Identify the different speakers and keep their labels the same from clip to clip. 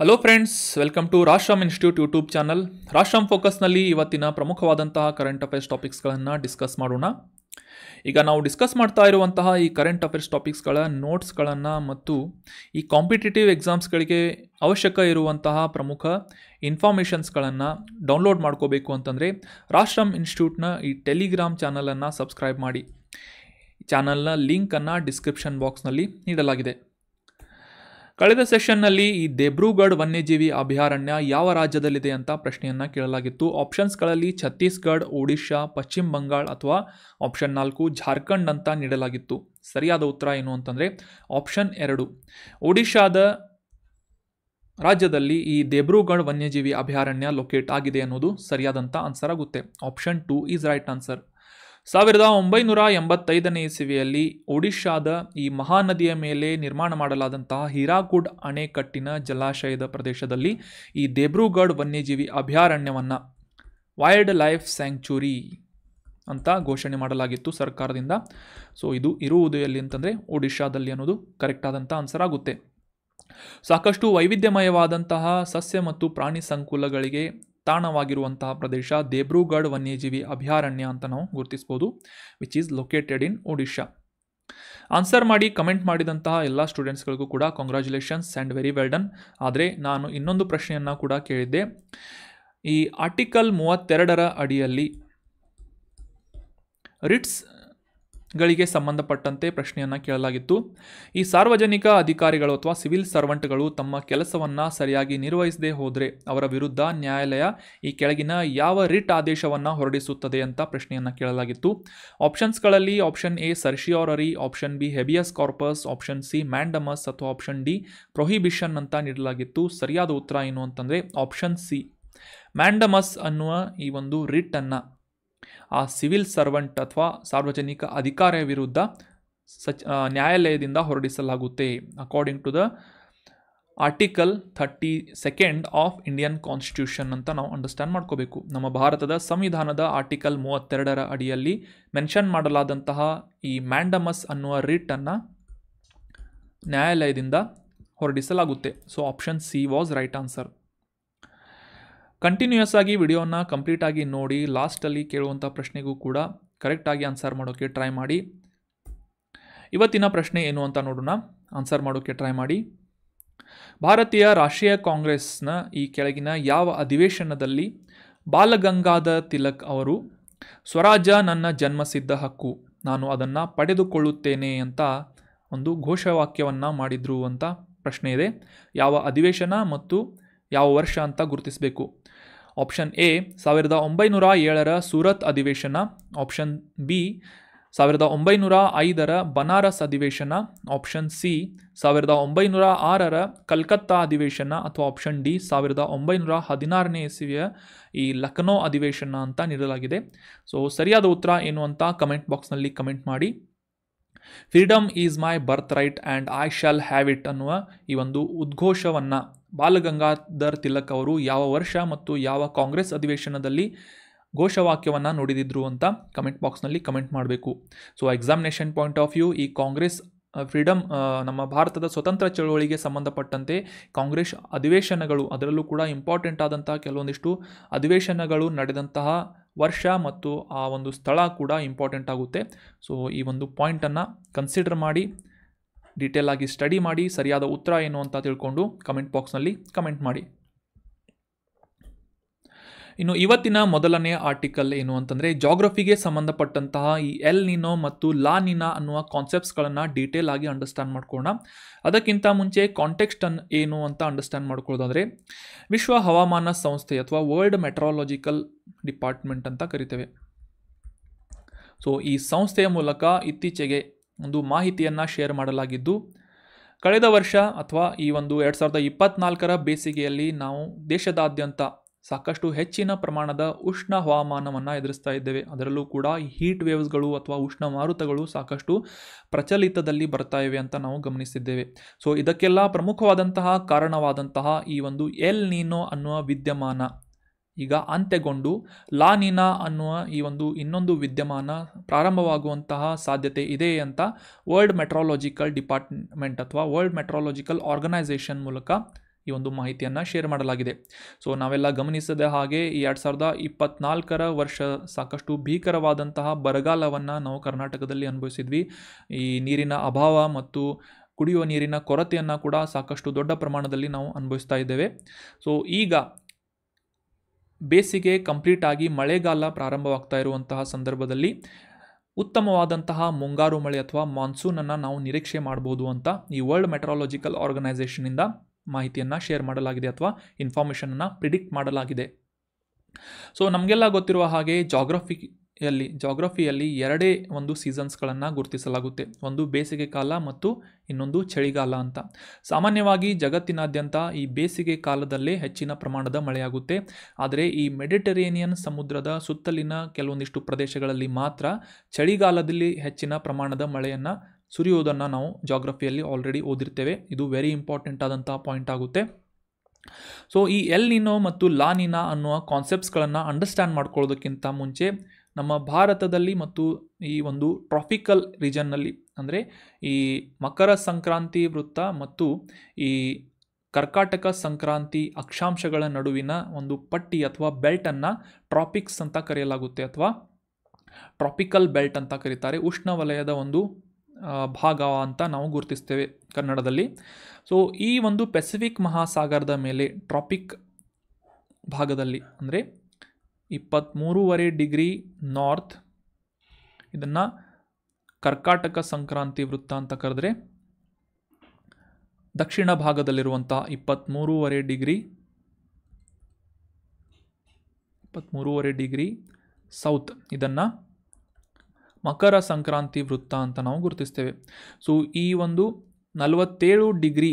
Speaker 1: hello friends welcome to Rashram institute YouTube channel Rashram ಫೋಕಸ್ನಲ್ಲಿ ಇವತ್ತಿನ ಪ್ರಮುಖವಾದಂತಹ ಕರೆಂಟ್ ಅಫೇರ್ಸ್ ಟಾಪಿಕ್ಸ್ಗಳನ್ನು ಡಿಸ್ಕಸ್ ಮಾಡೋಣ ಈಗ ನಾವು ಡಿಸ್ಕಸ್ ಮಾಡ್ತಾ ಇರುವಂತಹ ಈ ಕರೆಂಟ್ ಅಫೇರ್ಸ್ ಟಾಪಿಕ್ಸ್ಗಳ ನೋಟ್ಸ್ಗಳನ್ನು ಮತ್ತು ಈ ಕಾಂಪಿಟೇಟಿವ್ ಎಕ್ಸಾಮ್ಸ್ಗಳಿಗೆ ಅವಶ್ಯಕ ಇರುವಂತಹ ಪ್ರಮುಖ ಇನ್ಫಾರ್ಮೇಷನ್ಸ್ಗಳನ್ನು ಡೌನ್ಲೋಡ್ ಮಾಡ್ಕೋಬೇಕು ಅಂತಂದರೆ ರಾಶ್ರಾಮ್ ಇನ್ಸ್ಟಿಟ್ಯೂಟ್ನ ಈ ಟೆಲಿಗ್ರಾಮ್ ಚಾನಲನ್ನು ಸಬ್ಸ್ಕ್ರೈಬ್ ಮಾಡಿ ಚಾನಲ್ನ ಲಿಂಕನ್ನು ಡಿಸ್ಕ್ರಿಪ್ಷನ್ ಬಾಕ್ಸ್ನಲ್ಲಿ ನೀಡಲಾಗಿದೆ ಕಳೆದ ಸೆಷನ್ನಲ್ಲಿ ಈ ದೇಬ್ರೂಗಢ್ ವನ್ಯಜೀವಿ ಅಭಯಾರಣ್ಯ ಯಾವ ರಾಜ್ಯದಲ್ಲಿದೆ ಅಂತ ಪ್ರಶ್ನೆಯನ್ನು ಕೇಳಲಾಗಿತ್ತು ಆಪ್ಷನ್ಸ್ಗಳಲ್ಲಿ ಛತ್ತೀಸ್ಗಢ್ ಒಡಿಶಾ ಪಶ್ಚಿಮ ಬಂಗಾಳ ಅಥವಾ ಆಪ್ಷನ್ ನಾಲ್ಕು ಜಾರ್ಖಂಡ್ ಅಂತ ನೀಡಲಾಗಿತ್ತು ಸರಿಯಾದ ಉತ್ತರ ಏನು ಅಂತಂದರೆ ಆಪ್ಷನ್ ಎರಡು ಒಡಿಶಾದ ರಾಜ್ಯದಲ್ಲಿ ಈ ದೇಬ್ರೂಗಢ್ ವನ್ಯಜೀವಿ ಅಭಯಾರಣ್ಯ ಲೊಕೇಟ್ ಆಗಿದೆ ಅನ್ನೋದು ಸರಿಯಾದಂಥ ಆನ್ಸರ್ ಆಗುತ್ತೆ option two is right answer ಸಾವಿರದ ಒಂಬೈನೂರ ಎಂಬತ್ತೈದನೇ ಇಸವಿಯಲ್ಲಿ ಒಡಿಶಾದ ಈ ಮಹಾನದಿಯ ಮೇಲೆ ನಿರ್ಮಾಣ ಮಾಡಲಾದಂತಹ ಹಿರಾಕುಡ್ ಅಣೆಕಟ್ಟಿನ ಜಲಾಶಯದ ಪ್ರದೇಶದಲ್ಲಿ ಈ ದೇಬ್ರೂಗಢ್ ವನ್ಯಜೀವಿ ಅಭಯಾರಣ್ಯವನ್ನು ವೈಲ್ಡ್ ಲೈಫ್ ಸ್ಯಾಂಕ್ಚುರಿ ಅಂತ ಘೋಷಣೆ ಮಾಡಲಾಗಿತ್ತು ಸರ್ಕಾರದಿಂದ ಸೊ ಇದು ಇರುವುದು ಎಲ್ಲಿ ಅಂತಂದರೆ ಒಡಿಶಾದಲ್ಲಿ ಅನ್ನೋದು ಕರೆಕ್ಟ್ ಆದಂಥ ಆನ್ಸರ್ ಆಗುತ್ತೆ ಸಾಕಷ್ಟು ವೈವಿಧ್ಯಮಯವಾದಂತಹ ಸಸ್ಯ ಮತ್ತು ಪ್ರಾಣಿ ಸಂಕುಲಗಳಿಗೆ ತಾಣವಾಗಿರುವಂತಹ ಪ್ರದೇಶ ದೇಬ್ರೂಗಢ್ ವನ್ಯಜೀವಿ ಅಭಯಾರಣ್ಯ ಅಂತ ನಾವು ಗುರುತಿಸ್ಬೋದು which is located in Odisha answer ಮಾಡಿ ಕಮೆಂಟ್ ಮಾಡಿದಂತಹ ಎಲ್ಲ ಸ್ಟೂಡೆಂಟ್ಸ್ಗಳಿಗೂ ಕೂಡ congratulations and very well done ಆದರೆ ನಾನು ಇನ್ನೊಂದು ಪ್ರಶ್ನೆಯನ್ನು ಕೂಡ ಕೇಳಿದ್ದೆ ಈ ಆರ್ಟಿಕಲ್ ಮೂವತ್ತೆರಡರ ಅಡಿಯಲ್ಲಿ ರಿಟ್ಸ್ ಗಳಿಗೆ ಸಂಬಂಧಪಟ್ಟಂತೆ ಪ್ರಶ್ನೆಯನ್ನು ಕೇಳಲಾಗಿತ್ತು ಈ ಸಾರ್ವಜನಿಕ ಅಧಿಕಾರಿಗಳು ಅಥವಾ ಸಿವಿಲ್ ಸರ್ವೆಂಟ್ಗಳು ತಮ್ಮ ಕೆಲಸವನ್ನು ಸರಿಯಾಗಿ ನಿರ್ವಹಿಸದೇ ಹೋದರೆ ಅವರ ವಿರುದ್ಧ ನ್ಯಾಯಾಲಯ ಈ ಕೆಳಗಿನ ಯಾವ ರಿಟ್ ಆದೇಶವನ್ನು ಹೊರಡಿಸುತ್ತದೆ ಅಂತ ಪ್ರಶ್ನೆಯನ್ನು ಕೇಳಲಾಗಿತ್ತು ಆಪ್ಷನ್ಸ್ಗಳಲ್ಲಿ option A certiorari option B habeas corpus option C mandamus ಅಥವಾ ಆಪ್ಷನ್ ಡಿ ಪ್ರೊಹಿಬಿಷನ್ ಅಂತ ನೀಡಲಾಗಿತ್ತು ಸರಿಯಾದ ಉತ್ತರ ಏನು ಅಂತಂದರೆ ಆಪ್ಷನ್ ಸಿ ಮ್ಯಾಂಡಮಸ್ ಅನ್ನುವ ಈ ಒಂದು ರಿಟ್ ಅನ್ನು ಆ ಸಿವಿಲ್ ಸರ್ವೆಂಟ್ ಅಥವಾ ಸಾರ್ವಜನಿಕ ಅಧಿಕಾರಿಯ ವಿರುದ್ಧ ಸಚ್ ನ್ಯಾಯಾಲಯದಿಂದ ಹೊರಡಿಸಲಾಗುತ್ತೆ according to the article thirty second of Indian constitution ಅಂತ ನಾವು ಅಂಡರ್ಸ್ಟ್ಯಾಂಡ್ ಮಾಡ್ಕೋಬೇಕು ನಮ್ಮ ಭಾರತದ ಸಂವಿಧಾನದ ಆರ್ಟಿಕಲ್ ಮೂವತ್ತೆರಡರ ಅಡಿಯಲ್ಲಿ ಮೆನ್ಷನ್ ಮಾಡಲಾದಂತಹ ಈ ಮ್ಯಾಂಡಮಸ್ ಅನ್ನುವ ರಿಟನ್ನು ನ್ಯಾಯಾಲಯದಿಂದ ಹೊರಡಿಸಲಾಗುತ್ತೆ so option C was right answer continuous ಆಗಿ ವಿಡಿಯೋನ ಕಂಪ್ಲೀಟಾಗಿ ನೋಡಿ ಲಾಸ್ಟಲ್ಲಿ ಕೇಳುವಂಥ ಪ್ರಶ್ನೆಗೂ ಕೂಡ ಕರೆಕ್ಟಾಗಿ ಆನ್ಸರ್ ಮಾಡೋಕ್ಕೆ ಟ್ರೈ ಮಾಡಿ ಇವತ್ತಿನ ಪ್ರಶ್ನೆ ಏನು ಅಂತ ನೋಡೋಣ ಆನ್ಸರ್ ಮಾಡೋಕ್ಕೆ ಟ್ರೈ ಮಾಡಿ ಭಾರತೀಯ ರಾಷ್ಟ್ರೀಯ ಕಾಂಗ್ರೆಸ್ನ ಈ ಕೆಳಗಿನ ಯಾವ ಅಧಿವೇಶನದಲ್ಲಿ ಬಾಲಗಂಗಾಧರ ತಿಲಕ್ ಅವರು ಸ್ವರಾಜ್ಯ ನನ್ನ ಸಿದ್ಧ ಹಕ್ಕು ನಾನು ಅದನ್ನು ಪಡೆದುಕೊಳ್ಳುತ್ತೇನೆ ಅಂತ ಒಂದು ಘೋಷವಾಕ್ಯವನ್ನು ಮಾಡಿದ್ರು ಅಂತ ಪ್ರಶ್ನೆ ಇದೆ ಯಾವ ಅಧಿವೇಶನ ಮತ್ತು ಯಾವ ವರ್ಷ ಅಂತ ಗುರುತಿಸಬೇಕು ಆಪ್ಷನ್ ಎ ಸಾವಿರದ ಒಂಬೈನೂರ ಏಳರ ಸೂರತ್ ಅಧಿವೇಶನ ಆಪ್ಷನ್ ಬಿ ಸಾವಿರದ ಒಂಬೈನೂರ ಐದರ ಬನಾರಸ್ ಅಧಿವೇಶನ ಆಪ್ಷನ್ ಸಿ ಸಾವಿರದ ಒಂಬೈನೂರ ಆರರ ಕಲ್ಕತ್ತಾ ಅಧಿವೇಶನ ಅಥವಾ ಆಪ್ಷನ್ ಡಿ ಸಾವಿರದ ಒಂಬೈನೂರ ಹದಿನಾರನೇ ಇಸವಿಯ ಈ ಲಖನೌ ಅಧಿವೇಶನ ಅಂತ ನೀಡಲಾಗಿದೆ ಸೊ ಸರಿಯಾದ ಉತ್ತರ ಏನು ಅಂತ ಕಮೆಂಟ್ ಬಾಕ್ಸ್ನಲ್ಲಿ ಕಮೆಂಟ್ ಮಾಡಿ freedom is my birthright and I shall have it ಅನ್ನುವ ಈ ಒಂದು ಉದ್ಘೋಷವನ್ನು ಬಾಲಗಂಗಾಧರ್ ತಿಲಕ್ ಅವರು ಯಾವ ವರ್ಷ ಮತ್ತು ಯಾವ ಕಾಂಗ್ರೆಸ್ ಅಧಿವೇಶನದಲ್ಲಿ ಘೋಷವಾಕ್ಯವನ್ನು ನುಡಿದಿದ್ರು ಅಂತ ಕಮೆಂಟ್ ಬಾಕ್ಸ್ನಲ್ಲಿ ಕಮೆಂಟ್ ಮಾಡಬೇಕು so examination point of view ಈ ಕಾಂಗ್ರೆಸ್ ಫ್ರೀಡಮ್ ನಮ್ಮ ಭಾರತದ ಸ್ವತಂತ್ರ ಚಳುವಳಿಗೆ ಸಂಬಂಧಪಟ್ಟಂತೆ ಕಾಂಗ್ರೆಸ್ ಅಧಿವೇಶನಗಳು ಅದರಲ್ಲೂ ಕೂಡ ಇಂಪಾರ್ಟೆಂಟ್ ಆದಂತಹ ಕೆಲವೊಂದಿಷ್ಟು ಅಧಿವೇಶನಗಳು ನಡೆದಂತಹ ವರ್ಷ ಮತ್ತು ಆ ಒಂದು ಸ್ಥಳ ಕೂಡ ಇಂಪಾರ್ಟೆಂಟ್ ಆಗುತ್ತೆ ಸೊ ಈ ಒಂದು ಪಾಯಿಂಟನ್ನು ಕನ್ಸಿಡರ್ ಮಾಡಿ ಡೀಟೇಲ್ ಆಗಿ ಸ್ಟಡಿ ಮಾಡಿ ಸರಿಯಾದ ಉತ್ತರ ಏನು ಅಂತ ತಿಳ್ಕೊಂಡು ಕಮೆಂಟ್ ಬಾಕ್ಸ್ನಲ್ಲಿ ಕಮೆಂಟ್ ಮಾಡಿ ಇನ್ನು ಇವತ್ತಿನ ಮೊದಲನೇ ಆರ್ಟಿಕಲ್ ಏನು ಅಂತಂದರೆ ಜಾಗ್ರಫಿಗೆ ಸಂಬಂಧಪಟ್ಟಂತಹ ಈ ಎಲ್ ನಿನೋ ಮತ್ತು ಲಾ ನಿನಾ ಅನ್ನುವ ಕಾನ್ಸೆಪ್ಟ್ಸ್ಗಳನ್ನು ಡೀಟೇಲ್ ಆಗಿ ಅಂಡರ್ಸ್ಟ್ಯಾಂಡ್ ಮಾಡ್ಕೊಳ್ಳೋಣ ಅದಕ್ಕಿಂತ ಮುಂಚೆ ಕಾಂಟೆಕ್ಸ್ಟ್ ಏನು ಅಂತ ಅಂಡರ್ಸ್ಟ್ಯಾಂಡ್ ಮಾಡ್ಕೊಳ್ಳೋದಾದರೆ ವಿಶ್ವ ಹವಾಮಾನ ಸಂಸ್ಥೆ ಅಥವಾ ವರ್ಲ್ಡ್ ಮೆಟ್ರಾಲಜಿಕಲ್ ಡಿಪಾರ್ಟ್ಮೆಂಟ್ ಅಂತ ಕರಿತೇವೆ ಸೊ ಈ ಸಂಸ್ಥೆಯ ಮೂಲಕ ಇತ್ತೀಚೆಗೆ ಒಂದು ಮಾಹಿತಿಯನ್ನು ಶೇರ್ ಮಾಡಲಾಗಿದ್ದು ಕಳೆದ ವರ್ಷ ಅಥವಾ ಈ ಒಂದು ಎರಡು ಸಾವಿರದ ಇಪ್ಪತ್ನಾಲ್ಕರ ಬೇಸಿಗೆಯಲ್ಲಿ ನಾವು ದೇಶದಾದ್ಯಂತ ಸಾಕಷ್ಟು ಹೆಚ್ಚಿನ ಪ್ರಮಾಣದ ಉಷ್ಣ ಹವಾಮಾನವನ್ನು ಎದುರಿಸ್ತಾ ಇದ್ದೇವೆ ಅದರಲ್ಲೂ ಕೂಡ ಹೀಟ್ ವೇವ್ಸ್ಗಳು ಅಥವಾ ಉಷ್ಣ ಮಾರುತಗಳು ಸಾಕಷ್ಟು ಪ್ರಚಲಿತದಲ್ಲಿ ಬರ್ತಾ ಇವೆ ಅಂತ ನಾವು ಗಮನಿಸಿದ್ದೇವೆ ಸೊ ಇದಕ್ಕೆಲ್ಲ ಪ್ರಮುಖವಾದಂತಹ ಕಾರಣವಾದಂತಹ ಈ ಒಂದು ಎಲ್ ನೀನೋ ಅನ್ನುವ ವಿದ್ಯಮಾನ ಈಗ ಅಂತ್ಯಗೊಂಡು ಲಾನಿನಾ ಅನ್ನುವ ಈ ಒಂದು ಇನ್ನೊಂದು ವಿದ್ಯಮಾನ ಪ್ರಾರಂಭವಾಗುವಂತಹ ಸಾಧ್ಯತೆ ಇದೆ ಅಂತ ವರ್ಲ್ಡ್ ಮೆಟ್ರಾಲಜಿಕಲ್ ಡಿಪಾರ್ಟ್ಮೆಂಟ್ ಅಥವಾ ವರ್ಲ್ಡ್ ಮೆಟ್ರಾಲಜಿಕಲ್ ಆರ್ಗನೈಸೇಷನ್ ಮೂಲಕ ಈ ಒಂದು ಮಾಹಿತಿಯನ್ನು ಶೇರ್ ಮಾಡಲಾಗಿದೆ ಸೊ ನಾವೆಲ್ಲ ಗಮನಿಸದ ಹಾಗೆ ಈ ಎರಡು ಸಾವಿರದ ಇಪ್ಪತ್ನಾಲ್ಕರ ವರ್ಷ ಸಾಕಷ್ಟು ಭೀಕರವಾದಂತಹ ಬರಗಾಲವನ್ನು ನಾವು ಕರ್ನಾಟಕದಲ್ಲಿ ಅನುಭವಿಸಿದ್ವಿ ಈ ನೀರಿನ ಅಭಾವ ಮತ್ತು ಕುಡಿಯುವ ನೀರಿನ ಕೊರತೆಯನ್ನು ಕೂಡ ಸಾಕಷ್ಟು ದೊಡ್ಡ ಪ್ರಮಾಣದಲ್ಲಿ ನಾವು ಅನುಭವಿಸ್ತಾ ಇದ್ದೇವೆ ಸೊ ಈಗ ಬೇಸಿಗೆ ಕಂಪ್ಲೀಟ್ ಆಗಿ ಮಳೆಗಾಲ ಪ್ರಾರಂಭವಾಗ್ತಾ ಇರುವಂತಹ ಸಂದರ್ಭದಲ್ಲಿ ಉತ್ತಮವಾದಂತಹ ಮುಂಗಾರು ಮಳೆ ಅಥವಾ ಮಾನ್ಸೂನನ್ನು ನಾವು ನಿರೀಕ್ಷೆ ಮಾಡ್ಬೋದು ಅಂತ ಈ ವರ್ಲ್ಡ್ ಮೆಟ್ರಾಲಜಿಕಲ್ ಆರ್ಗನೈಸೇಷನಿಂದ ಮಾಹಿತಿಯನ್ನು ಶೇರ್ ಮಾಡಲಾಗಿದೆ ಅಥವಾ ಇನ್ಫಾರ್ಮೇಷನನ್ನು ಪ್ರಿಡಿಕ್ಟ್ ಮಾಡಲಾಗಿದೆ ಸೊ ನಮಗೆಲ್ಲ ಗೊತ್ತಿರುವ ಹಾಗೆ ಜಾಗ್ರಫಿ ಎಲ್ಲಿ ಜಾಗ್ರಫಿಯಲ್ಲಿ ಎರಡೇ ಒಂದು ಸೀಸನ್ಸ್ಗಳನ್ನು ಗುರುತಿಸಲಾಗುತ್ತೆ ಒಂದು ಬೇಸಿಗೆ ಕಾಲ ಮತ್ತು ಇನ್ನೊಂದು ಚಳಿಗಾಲ ಅಂತ ಸಾಮಾನ್ಯವಾಗಿ ಜಗತ್ತಿನಾದ್ಯಂತ ಈ ಬೇಸಿಗೆ ಕಾಲದಲ್ಲೇ ಹೆಚ್ಚಿನ ಪ್ರಮಾಣದ ಮಳೆಯಾಗುತ್ತೆ ಆದರೆ ಈ ಮೆಡಿಟರೇನಿಯನ್ ಸಮುದ್ರದ ಸುತ್ತಲಿನ ಕೆಲವೊಂದಿಷ್ಟು ಪ್ರದೇಶಗಳಲ್ಲಿ ಮಾತ್ರ ಚಳಿಗಾಲದಲ್ಲಿ ಹೆಚ್ಚಿನ ಪ್ರಮಾಣದ ಮಳೆಯನ್ನು ಸುರಿಯೋದನ್ನು ನಾವು ಜಾಗ್ರಫಿಯಲ್ಲಿ ಆಲ್ರೆಡಿ ಓದಿರ್ತೇವೆ ಇದು ವೆರಿ ಇಂಪಾರ್ಟೆಂಟ್ ಆದಂಥ ಪಾಯಿಂಟ್ ಆಗುತ್ತೆ ಸೊ ಈ ಎಲ್ ನಿನೋ ಮತ್ತು ಲಾ ನಿನಾ ಅನ್ನುವ ಕಾನ್ಸೆಪ್ಟ್ಸ್ಗಳನ್ನು ಅಂಡರ್ಸ್ಟ್ಯಾಂಡ್ ಮಾಡ್ಕೊಳ್ಳೋದಕ್ಕಿಂತ ಮುಂಚೆ ನಮ್ಮ ಭಾರತದಲ್ಲಿ ಮತ್ತು ಈ ಒಂದು ಟ್ರಾಫಿಕಲ್ ರೀಜನ್ನಲ್ಲಿ ಅಂದರೆ ಈ ಮಕರ ಸಂಕ್ರಾಂತಿ ವೃತ್ತ ಮತ್ತು ಈ ಕರ್ಕಾಟಕ ಸಂಕ್ರಾಂತಿ ಅಕ್ಷಾಂಶಗಳ ನಡುವಿನ ಒಂದು ಪಟ್ಟಿ ಅಥವಾ ಬೆಲ್ಟನ್ನು ಟ್ರಾಪಿಕ್ಸ್ ಅಂತ ಕರೆಯಲಾಗುತ್ತೆ ಅಥವಾ ಟ್ರಾಪಿಕಲ್ ಬೆಲ್ಟ್ ಅಂತ ಕರೀತಾರೆ ಉಷ್ಣವಲಯದ ಒಂದು ಭಾಗ ಅಂತ ನಾವು ಗುರುತಿಸ್ತೇವೆ ಕನ್ನಡದಲ್ಲಿ ಸೊ ಈ ಒಂದು ಪೆಸಿಫಿಕ್ ಮಹಾಸಾಗರದ ಮೇಲೆ ಟ್ರಾಪಿಕ್ ಭಾಗದಲ್ಲಿ ಅಂದರೆ ಇಪ್ಪತ್ತ್ಮೂರುವರೆ ಡಿಗ್ರಿ ನಾರ್ತ್ ಇದನ್ನು ಕರ್ಕಾಟಕ ಸಂಕ್ರಾಂತಿ ವೃತ್ತ ಅಂತ ಕರೆದ್ರೆ ದಕ್ಷಿಣ ಭಾಗದಲ್ಲಿರುವಂಥ ಇಪ್ಪತ್ತ್ಮೂರುವರೆ ಡಿಗ್ರಿ ಇಪ್ಪತ್ತ್ಮೂರುವರೆ ಡಿಗ್ರಿ ಸೌತ್ ಇದನ್ನು ಮಕರ ಸಂಕ್ರಾಂತಿ ವೃತ್ತ ಅಂತ ನಾವು ಗುರುತಿಸ್ತೇವೆ ಸೊ ಈ ಒಂದು ನಲವತ್ತೇಳು ಡಿಗ್ರಿ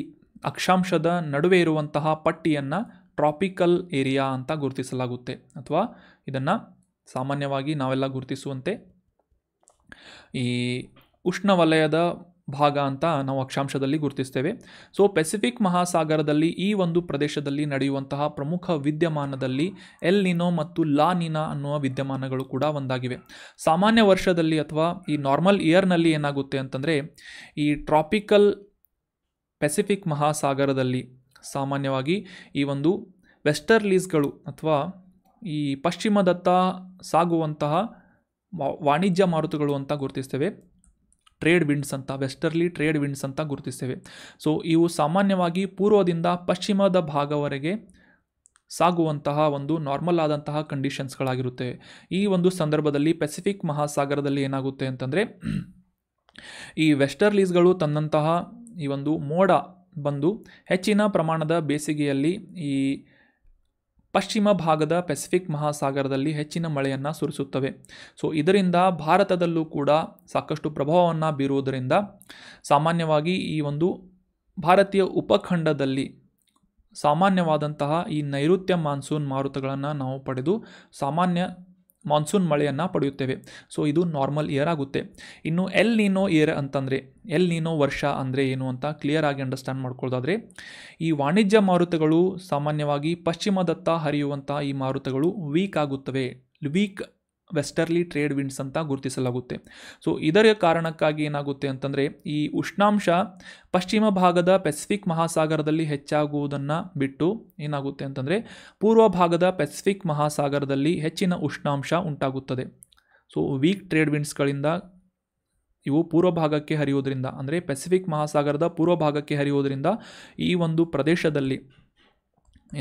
Speaker 1: ಅಕ್ಷಾಂಶದ ನಡುವೆ ಇರುವಂತಹ ಪಟ್ಟಿಯನ್ನು ಟ್ರಾಪಿಕಲ್ ಏರಿಯಾ ಅಂತ ಗುರುತಿಸಲಾಗುತ್ತೆ ಅಥವಾ ಇದನ್ನು ಸಾಮಾನ್ಯವಾಗಿ ನಾವೆಲ್ಲ ಗುರುತಿಸುವಂತೆ ಈ ಉಷ್ಣವಲಯದ ಭಾಗ ಅಂತ ನಾವು ಅಕ್ಷಾಂಶದಲ್ಲಿ ಗುರುತಿಸ್ತೇವೆ ಸೊ ಪೆಸಿಫಿಕ್ ಮಹಾಸಾಗರದಲ್ಲಿ ಈ ಒಂದು ಪ್ರದೇಶದಲ್ಲಿ ನಡೆಯುವಂತಹ ಪ್ರಮುಖ ವಿದ್ಯಮಾನದಲ್ಲಿ ಎಲ್ ನಿನೋ ಮತ್ತು ಲಾ ನಿನಾ ಅನ್ನುವ ವಿದ್ಯಮಾನಗಳು ಕೂಡ ಒಂದಾಗಿವೆ ಸಾಮಾನ್ಯ ವರ್ಷದಲ್ಲಿ ಅಥವಾ ಈ ನಾರ್ಮಲ್ ಇಯರ್ನಲ್ಲಿ ಏನಾಗುತ್ತೆ ಅಂತಂದರೆ ಈ ಟ್ರಾಪಿಕಲ್ ಪೆಸಿಫಿಕ್ ಮಹಾಸಾಗರದಲ್ಲಿ ಸಾಮಾನ್ಯವಾಗಿ ಈ ಒಂದು ವೆಸ್ಟರ್ಲೀಸ್ಗಳು ಅಥವಾ ಈ ಪಶ್ಚಿಮದತ್ತ ಸಾಗುವಂತಹ ವಾಣಿಜ್ಯ ಮಾರುತಗಳು ಅಂತ ಗುರುತಿಸ್ತೇವೆ ಟ್ರೇಡ್ ವಿಂಡ್ಸ್ ಅಂತ ವೆಸ್ಟರ್ಲಿ ಟ್ರೇಡ್ ವಿಂಡ್ಸ್ ಅಂತ ಗುರುತಿಸ್ತೇವೆ ಸೊ ಇವು ಸಾಮಾನ್ಯವಾಗಿ ಪೂರ್ವದಿಂದ ಪಶ್ಚಿಮದ ಭಾಗವರೆಗೆ ಸಾಗುವಂತಹ ಒಂದು ನಾರ್ಮಲ್ ಆದಂತಹ ಕಂಡೀಷನ್ಸ್ಗಳಾಗಿರುತ್ತೆ ಈ ಒಂದು ಸಂದರ್ಭದಲ್ಲಿ ಪೆಸಿಫಿಕ್ ಮಹಾಸಾಗರದಲ್ಲಿ ಏನಾಗುತ್ತೆ ಅಂತಂದರೆ ಈ ವೆಸ್ಟರ್ಲೀಸ್ಗಳು ತನ್ನಂತಹ ಈ ಒಂದು ಮೋಡ ಬಂದು ಹೆಚ್ಚಿನ ಪ್ರಮಾಣದ ಬೇಸಿಗೆಯಲ್ಲಿ ಈ ಪಶ್ಚಿಮ ಭಾಗದ ಪೆಸಿಫಿಕ್ ಮಹಾಸಾಗರದಲ್ಲಿ ಹೆಚ್ಚಿನ ಮಳೆಯನ್ನು ಸುರಿಸುತ್ತವೆ ಸೊ ಇದರಿಂದ ಭಾರತದಲ್ಲೂ ಕೂಡ ಸಾಕಷ್ಟು ಪ್ರಭಾವವನ್ನು ಬೀರುವುದರಿಂದ ಸಾಮಾನ್ಯವಾಗಿ ಈ ಒಂದು ಭಾರತೀಯ ಉಪಖಂಡದಲ್ಲಿ ಸಾಮಾನ್ಯವಾದಂತಹ ಈ ನೈಋತ್ಯ ಮಾನ್ಸೂನ್ ಮಾರುತಗಳನ್ನು ನಾವು ಪಡೆದು ಸಾಮಾನ್ಯ ಮಾನ್ಸೂನ್ ಮಳೆಯನ್ನು ಪಡೆಯುತ್ತೇವೆ ಸೊ ಇದು ನಾರ್ಮಲ್ ಇಯರ್ ಆಗುತ್ತೆ ಇನ್ನು ಎಲ್ ನೀನೋ ಇಯರ್ ಅಂತಂದರೆ ಎಲ್ ನೀನೋ ವರ್ಷ ಅಂದರೆ ಏನು ಅಂತ ಕ್ಲಿಯರ್ ಆಗಿ ಅಂಡರ್ಸ್ಟ್ಯಾಂಡ್ ಮಾಡ್ಕೊಳ್ಳೋದಾದರೆ ಈ ವಾಣಿಜ್ಯ ಮಾರುತಗಳು ಸಾಮಾನ್ಯವಾಗಿ ಪಶ್ಚಿಮದತ್ತ ಹರಿಯುವಂಥ ಈ ಮಾರುತಗಳು ವೀಕ್ ಆಗುತ್ತವೆ ವೀಕ್ ವೆಸ್ಟರ್ಲಿ ಟ್ರೇಡ್ ವಿಂಡ್ಸ್ ಅಂತ ಗುರುತಿಸಲಾಗುತ್ತೆ ಸೊ ಇದರ ಕಾರಣಕ್ಕಾಗಿ ಏನಾಗುತ್ತೆ ಅಂತಂದರೆ ಈ ಉಷ್ಣಾಂಶ ಪಶ್ಚಿಮ ಭಾಗದ ಪೆಸಿಫಿಕ್ ಮಹಾಸಾಗರದಲ್ಲಿ ಹೆಚ್ಚಾಗುವುದನ್ನು ಬಿಟ್ಟು ಏನಾಗುತ್ತೆ ಅಂತಂದರೆ ಪೂರ್ವ ಭಾಗದ ಪೆಸಿಫಿಕ್ ಮಹಾಸಾಗರದಲ್ಲಿ ಹೆಚ್ಚಿನ ಉಷ್ಣಾಂಶ ಉಂಟಾಗುತ್ತದೆ ಸೊ ವೀಕ್ ಟ್ರೇಡ್ ವಿಂಡ್ಸ್ಗಳಿಂದ ಇವು ಪೂರ್ವ ಭಾಗಕ್ಕೆ ಹರಿಯೋದ್ರಿಂದ ಅಂದರೆ ಪೆಸಿಫಿಕ್ ಮಹಾಸಾಗರದ ಪೂರ್ವ ಭಾಗಕ್ಕೆ ಹರಿಯೋದ್ರಿಂದ ಈ ಒಂದು ಪ್ರದೇಶದಲ್ಲಿ